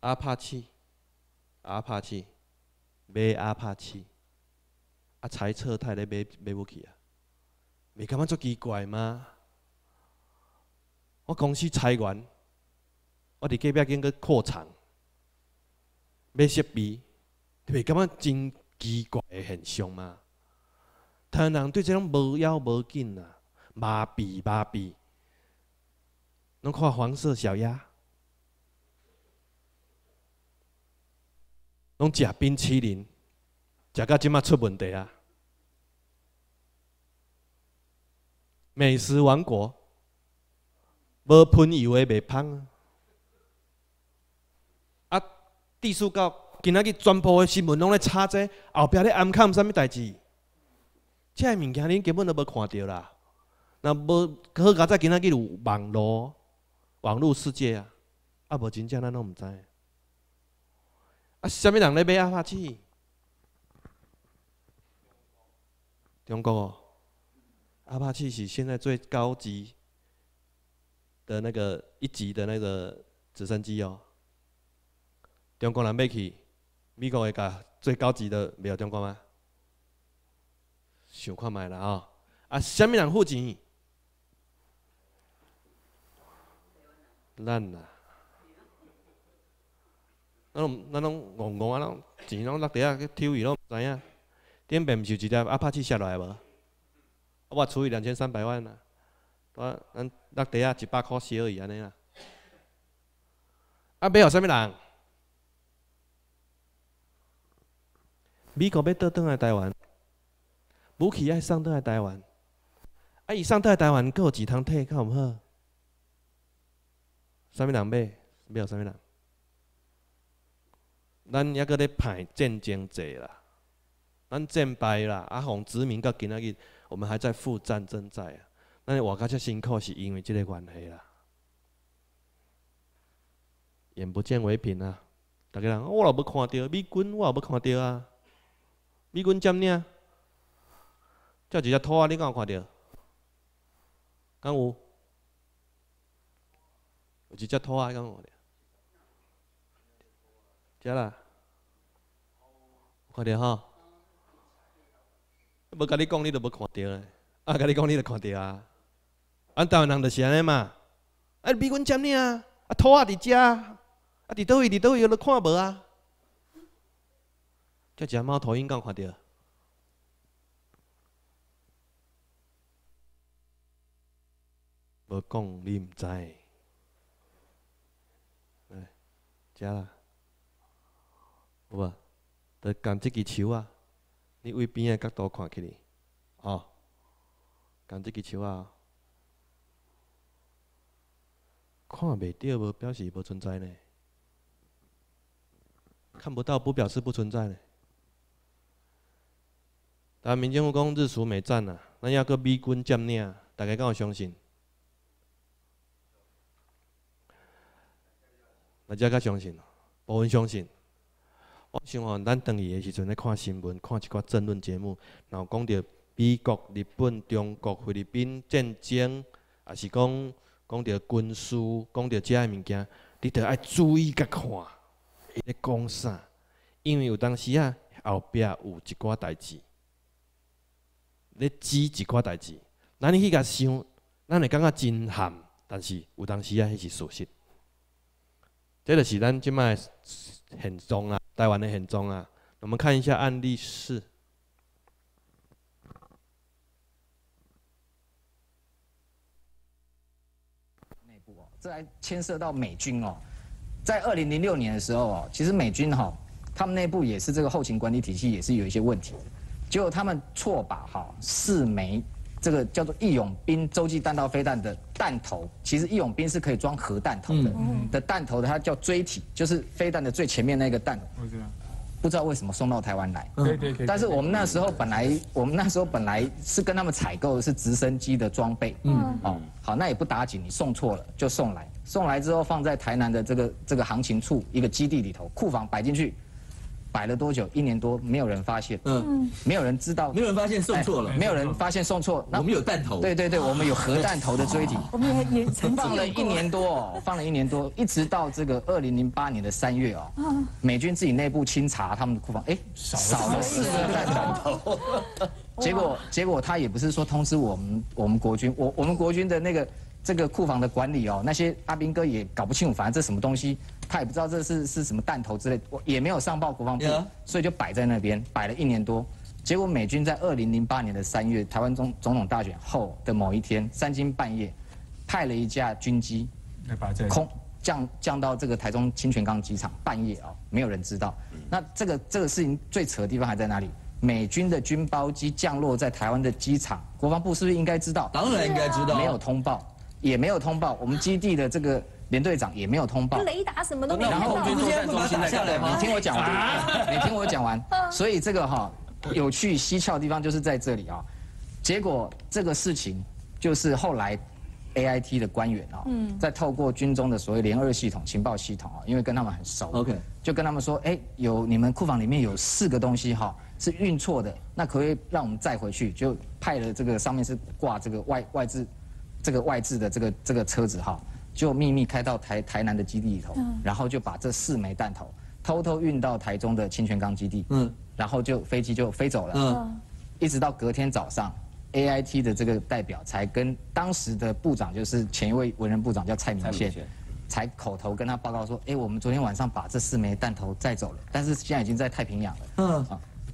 阿帕奇，阿帕奇，买阿帕奇，啊裁撤太咧买买不起啊！你感觉足奇怪吗？我公司裁员。我伫隔壁间个扩场，买设备，特别感觉真奇怪的现象嘛。湾人对即种无要无紧啊，麻痹麻痹，拢看黄色小鸭，拢食冰淇淋，食到即马出问题啊！美食王国，无喷油的袂香啊！电视到今仔日，全部的新闻拢在查这后壁咧暗藏什么代志？这些物件恁根本都无看到啦。那无好加在今仔日有网络，网络世界啊，啊无真正咱都毋知。啊，什么人在买阿帕契？中国哦，阿帕契是现在最高级的那个一级的那个直升机哦。中国人买去，美国的甲最高级的卖予中国人？想看觅啦啊！啊，什么人付钱？咱啊，咱拢咱拢怣怣啊！咱钱拢落地仔去伊拢咯，知影？顶边毋有一只阿帕奇下来无？啊，我出伊两千三百万啦，我咱落地仔一百箍钱而已安尼啦。啊，卖互什么人？美国要倒转来台湾，武器爱上倒来台湾，啊！伊上倒来台湾，佫有一通体较毋好。啥物人买？买有啥物人。咱抑佫咧派战争债啦，咱战败啦，啊！互殖民到今仔日，我们还在负战争债啊。咱活较遮辛苦，是因为即个关系啦。眼不见为凭啊！逐个人，我也要看着美军，我也看着啊。米军尖呢？叫一只兔仔，你敢有看到？敢有？有一只兔仔，敢有看到？遮啦，看到吼？无甲你讲，你都无看到嘞。啊，甲你讲，你都看到啊。俺台湾人就是安尼嘛。啊，米军尖呢？啊，兔仔伫遮，啊，伫倒位，伫倒位，你都看无啊？这只猫头鹰够看到，无讲你毋知，哎，遮啦，有无？在讲即只树啊，你从边个角度看起哩，哦，讲即只树啊，看袂到无？表示无存在呢？看不到不表示不存在呢？但民政府讲日除美战呐，咱要阁美军领啊，大家敢有相信？大家敢相信？部分相信。我想吼，咱当伊个时阵咧看新闻，看一寡争论节目，然后讲着美国、日本、中国、菲律宾战争，也是讲讲着军事，讲着遮个物件，你得爱注意甲看，伊咧讲啥？因为有当时啊，后壁有一寡代志。咧只一寡代志，那你去甲想，咱会感觉真含，但是有当时啊，迄是属实。这就是咱即卖很重啊，台湾的很重啊。我们看一下案例四。内部哦，这还牵涉到美军哦。在二零零六年的时候哦，其实美军哈，他们内部也是这个后勤管理体系也是有一些问题。结果他们错把哈四枚这个叫做义勇兵洲际弹道飞弹的弹头，其实义勇兵是可以装核弹头的的弹头的，它叫锥体，就是飞弹的最前面那个弹。不知道为什么送到台湾来。对对对。但是我们那时候本来我们那时候本来是跟他们采购的是直升机的装备。嗯。哦，好，那也不打紧，你送错了就送来，送来之后放在台南的这个这个行情处一个基地里头库房摆进去。摆了多久？一年多，没有人发现，嗯，没有人知道，没有人发现送错了，没有人发现送错。我们有弹头，对对对，我们有核弹头的锥体。我们也也放了一年多哦，放了一年多，一直到这个二零零八年的三月哦，美军自己内部清查他们的库房，哎，少了四个弹头，结果结果他也不是说通知我们，我们国军，我我们国军的那个这个库房的管理哦，那些阿兵哥也搞不清楚，反正这什么东西。他也不知道这是是什么弹头之类，我也没有上报国防部，所以就摆在那边，摆了一年多。结果美军在二零零八年的三月，台湾总总统大选后的某一天，三更半夜，派了一架军机，空降降到这个台中清泉岗机场，半夜哦，没有人知道。那这个这个事情最扯的地方还在哪里？美军的军包机降落在台湾的机场，国防部是不是应该知道？当然应该知道，没有通报，也没有通报我们基地的这个。连队长也没有通报，雷达什么都没有。然后我们就中战中心下来，你听我讲完，你听我讲完。所以这个哈有去蹊跷地方就是在这里啊。结果这个事情就是后来 A I T 的官员啊，嗯，在透过军中的所谓联二系统情报系统啊，因为跟他们很熟，OK，就跟他们说，哎，有你们库房里面有四个东西哈，是运错的，那可不可以让我们再回去？就派了这个上面是挂这个外外置这个外置的这个这个车子哈。就秘密开到台台南的基地里头，然后就把这四枚弹头偷偷运到台中的清泉岗基地，然后就飞机就飞走了。一直到隔天早上，A I T 的这个代表才跟当时的部长，就是前一位文人部长叫蔡明宪，才口头跟他报告说：“哎，我们昨天晚上把这四枚弹头载走了，但是现在已经在太平洋了。”嗯，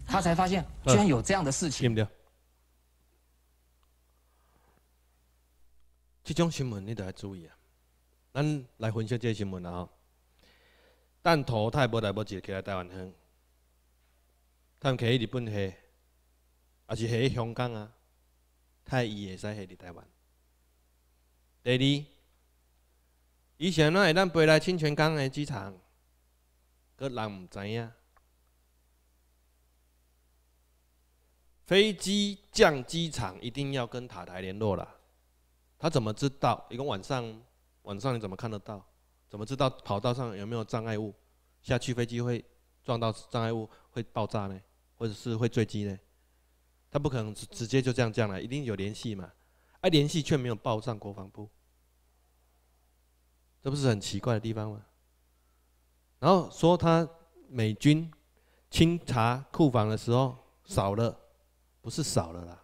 他才发现居然有这样的事情。这种新闻你得要注意啊！咱来分析这新闻啊！吼，但台太无来无及起来台湾乡，他们日本系，还是系香港啊？太伊会使系去台湾。第二，以前会咱飞来清泉港的机场，搁人毋知影。飞机降机场一定要跟塔台联络啦，他怎么知道？一个晚上。晚上你怎么看得到？怎么知道跑道上有没有障碍物？下去飞机会撞到障碍物，会爆炸呢，或者是会坠机呢？他不可能直直接就这样降了，一定有联系嘛？啊、联系却没有报上国防部，这不是很奇怪的地方吗？然后说他美军清查库房的时候少了，不是少了啦，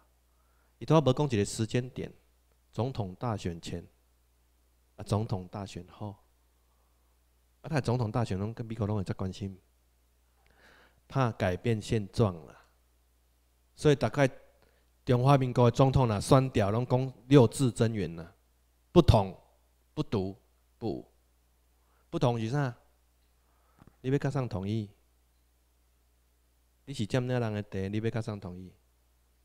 你都要不攻击的时间点，总统大选前。啊，总统大选后，啊，他总统大选拢跟美国拢会在较关心，怕改变现状啦，所以大概中华民国的总统呐，选掉拢讲六字真言啦，不同、不独、不不同是啥？你要加上统一，你是占领人的地，你要加上统一。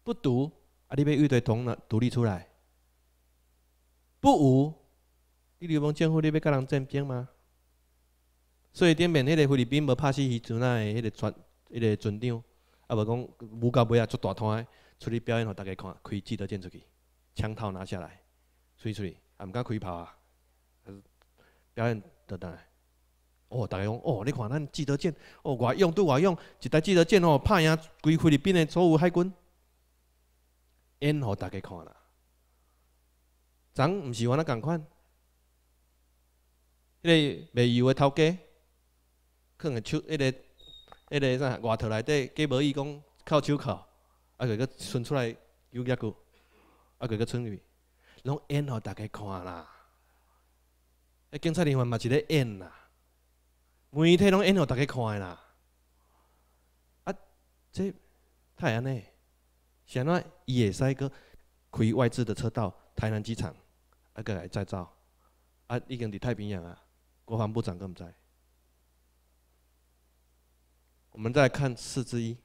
不独，啊，你要欲对同了独立出来。不无。你流氓政府，你要跟人战兵吗？所以顶面迄个菲律宾无拍死伊船仔的迄个船，迄个船长，也无讲武到尾啊做大摊，出去表演，互大家看开记得见出去，枪套拿下来，吹吹，也毋敢开炮啊。表演得当，哦，大家讲，哦，你看咱记得见，哦，外用对外用，一台记得见哦，拍赢规菲律宾的所有海军，演互大家看啦。昨毋是我那共款。迄个卖油的头家，囥个手，迄个、迄个啥，外头内底计无伊讲靠手铐，啊，佮佮伸出来有夹具，啊，佮佮穿入，拢演互大家看啦。迄警察人员嘛，是咧演啦，媒体拢演互大家看啦。啊，这太安尼，安怎伊会使个开外置的车道，台南机场，啊，佮来再造，啊，已经伫太平洋啊。国防部长更在，我们再看四之一。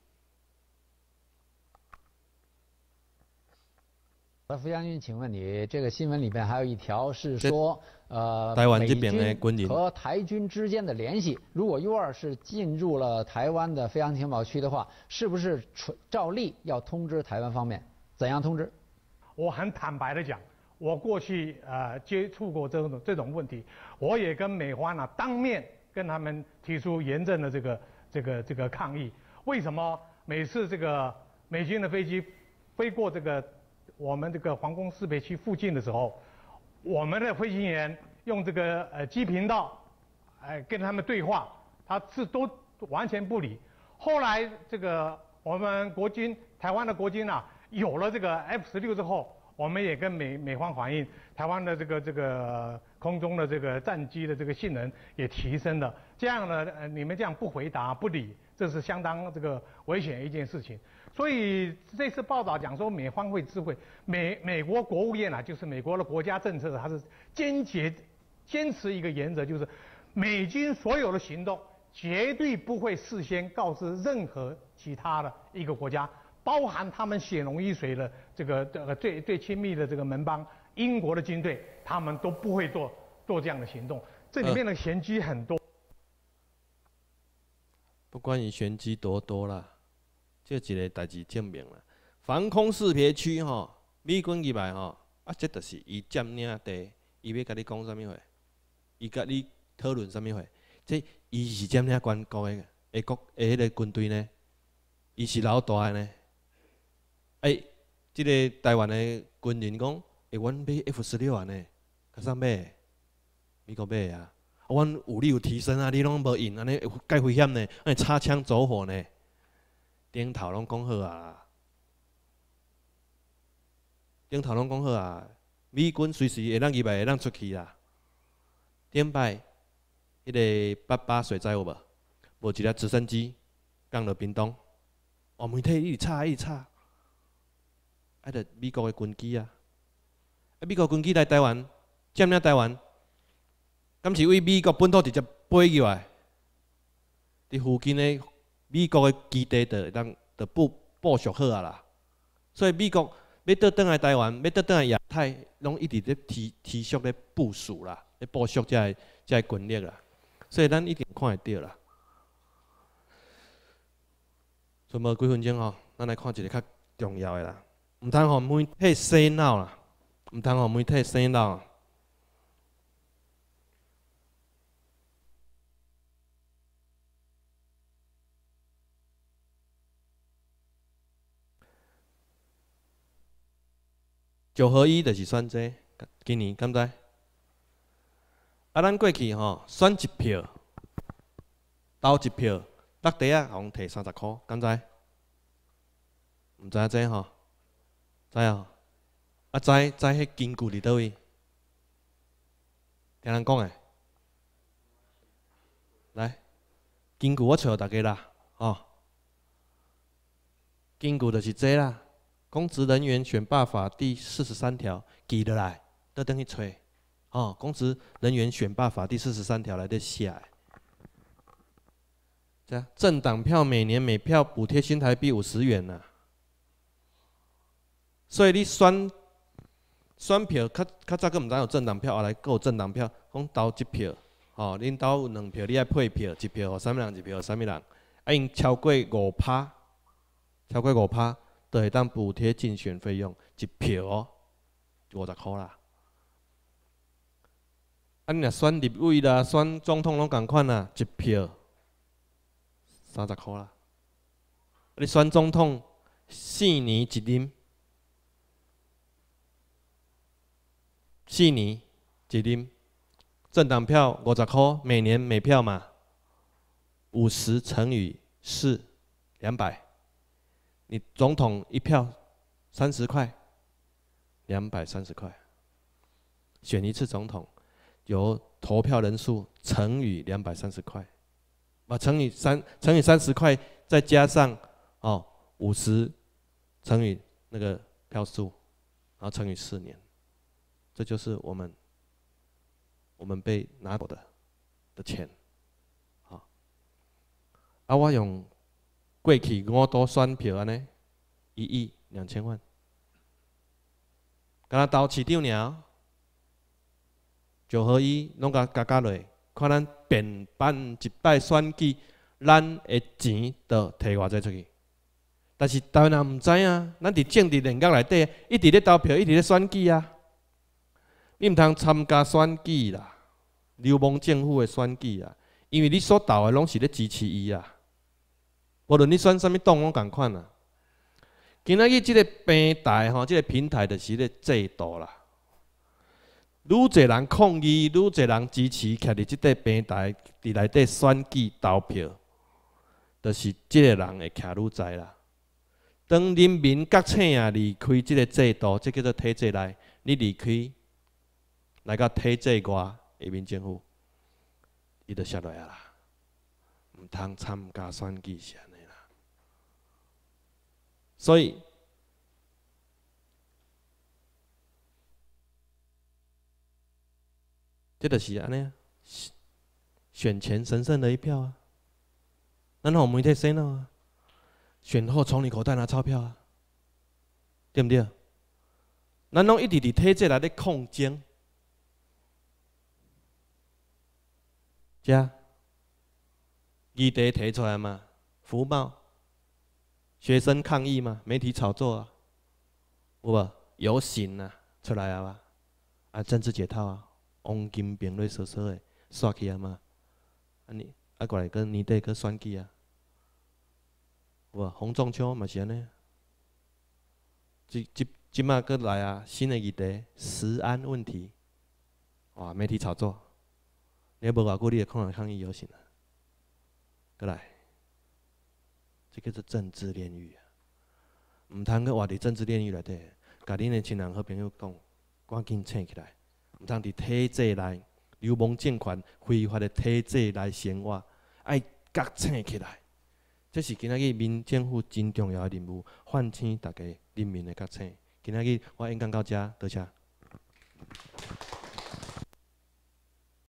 那傅将军，请问你，这个新闻里边还有一条是说，呃，台湾这边的军和台军之间的联系，如果 U 二是进入了台湾的飞扬情报区的话，是不是照例要通知台湾方面？怎样通知？我很坦白的讲。我过去啊接触过这种这种问题，我也跟美方啊当面跟他们提出严正的这个这个这个抗议。为什么每次这个美军的飞机飞过这个我们这个皇宫识别区附近的时候，我们的飞行员用这个呃机频道哎跟他们对话，他是都完全不理。后来这个我们国军台湾的国军啊有了这个 F 十六之后。我们也跟美美方反映，台湾的这个这个空中的这个战机的这个性能也提升了。这样呢，呃，你们这样不回答不理，这是相当这个危险一件事情。所以这次报道讲说美方会智慧，美美国国务院呢，就是美国的国家政策，它是坚决坚持一个原则，就是美军所有的行动绝对不会事先告知任何其他的一个国家。包含他们血浓于水的这个这个最最亲密的这个门邦英国的军队，他们都不会做做这样的行动。这里面的玄机很多，不关于玄机多多啦，就一个代志证明了。防空识别区哈，美军进来哈，啊，这都是伊占领地，伊要跟你讲什么话，伊跟你讨论什么话，这伊是占领关国的诶国的迄个军队呢，伊是老大呢。哎，即个台湾的军人讲，哎，阮买 F 十六安尼，较煞买，美国买啊，啊，阮武力有提升啊，你拢无用，安尼介危险呢，安尼擦枪走火呢，顶头拢讲好啊，顶头拢讲好啊，美军随时会让伊来，会让出去啦。顶摆，迄个巴巴水灾有无？无一个直升机降落冰东，哦，媒体一直炒，一直炒。啊！美国的军机啊，啊！美国军机来台湾占领台湾，敢是为美国本土直接飞过来，伫附近的美国的基地度，当，着布部署好啊啦。所以美国要倒转来台湾，要倒转来亚太，拢一直咧提提速咧部署啦，咧部署即个即个军力啦。所以咱一定看会到啦。剩无几分钟吼，咱来看一个较重要的啦。毋通互媒体洗脑啦！毋通互媒体洗脑。九合一就是选这，今年敢知？啊，咱过去吼，选一票，投一票，落袋啊，互摕三十箍，敢知？毋知影这吼？哎啊！啊知知迄金古伫倒位？听人讲诶。来，金古我互大家啦，哦，金古就是这啦，《公职人员选拔法》第四十三条记落来，都等于吹。哦，《公职人员选拔法》第四十三条来得写。这政党票每年每票补贴新台币五十元呢。所以你选选票较较早佫毋知有政党票，后来佫有政党票，讲投一票，吼，恁投有两票，你爱配票一票，互啥物人一票，啥物人，啊，用超过五趴，超过五趴，都会当补贴竞选费用，一票哦，五十箍啦。啊，尼若选立委啦，选总统拢共款啦，一票三十箍啦。你选总统四年一任。四年，吉林，政党票五十块，每年每票嘛，五十乘以四，两百。你总统一票三十块，两百三十块。选一次总统，由投票人数乘以两百三十块，把乘以三乘以三十块，再加上哦五十乘以那个票数，然后乘以四年。这就是我们，我们被拿走的的钱，啊！啊，我用过去我都选票安尼，一亿两千万，跟他投市场了，就合一拢甲加加落，看咱变班一摆选举，咱的钱都摕偌济出去。但是台湾人毋知啊，咱伫政治领域内底，一直咧投票，一直咧选举啊。你毋通参加选举啦，流氓政府的选举啦，因为你所投的拢是伫支持伊啊。无论你选啥物党，拢共款啊。今仔日即个平台吼，即个平台就是伫制度啦。愈济人抗议，愈济人支持，徛伫即块平台伫内底选举投票，就是即个人会徛愈济啦。当人民觉醒啊，离开即个制度，即叫做体制内，你离开。来到体制外移民政府，伊就下来啊啦，毋通参加选举，是安尼啦。所以，即就是安尼，选前神圣的一票啊，那我们没得选啊。选后从你口袋拿钞票啊，对毋对？咱拢一直伫体制内咧抗争。加议题提出来嘛，福茂，学生抗议嘛，媒体炒作啊，有无？有神啊，出来啊嘛，啊政治解套啊，黄金平论说说的刷起啊嘛，啊你啊过来跟议题去选举啊，无洪仲丘嘛是安尼，即即即马过来啊新的议题，食安问题，哇媒体炒作。你无偌久，你立也抗抗议有事啊？过来，这叫做政治炼狱啊！毋通去活伫政治炼狱内底，甲恁的亲人好朋友讲，赶紧醒起来！毋通伫体制内流氓政权非法的体制内生活，爱觉醒起来！这是今仔日民政府真重要任务，唤醒大家人民的觉醒。今仔日我演讲到遮，多谢。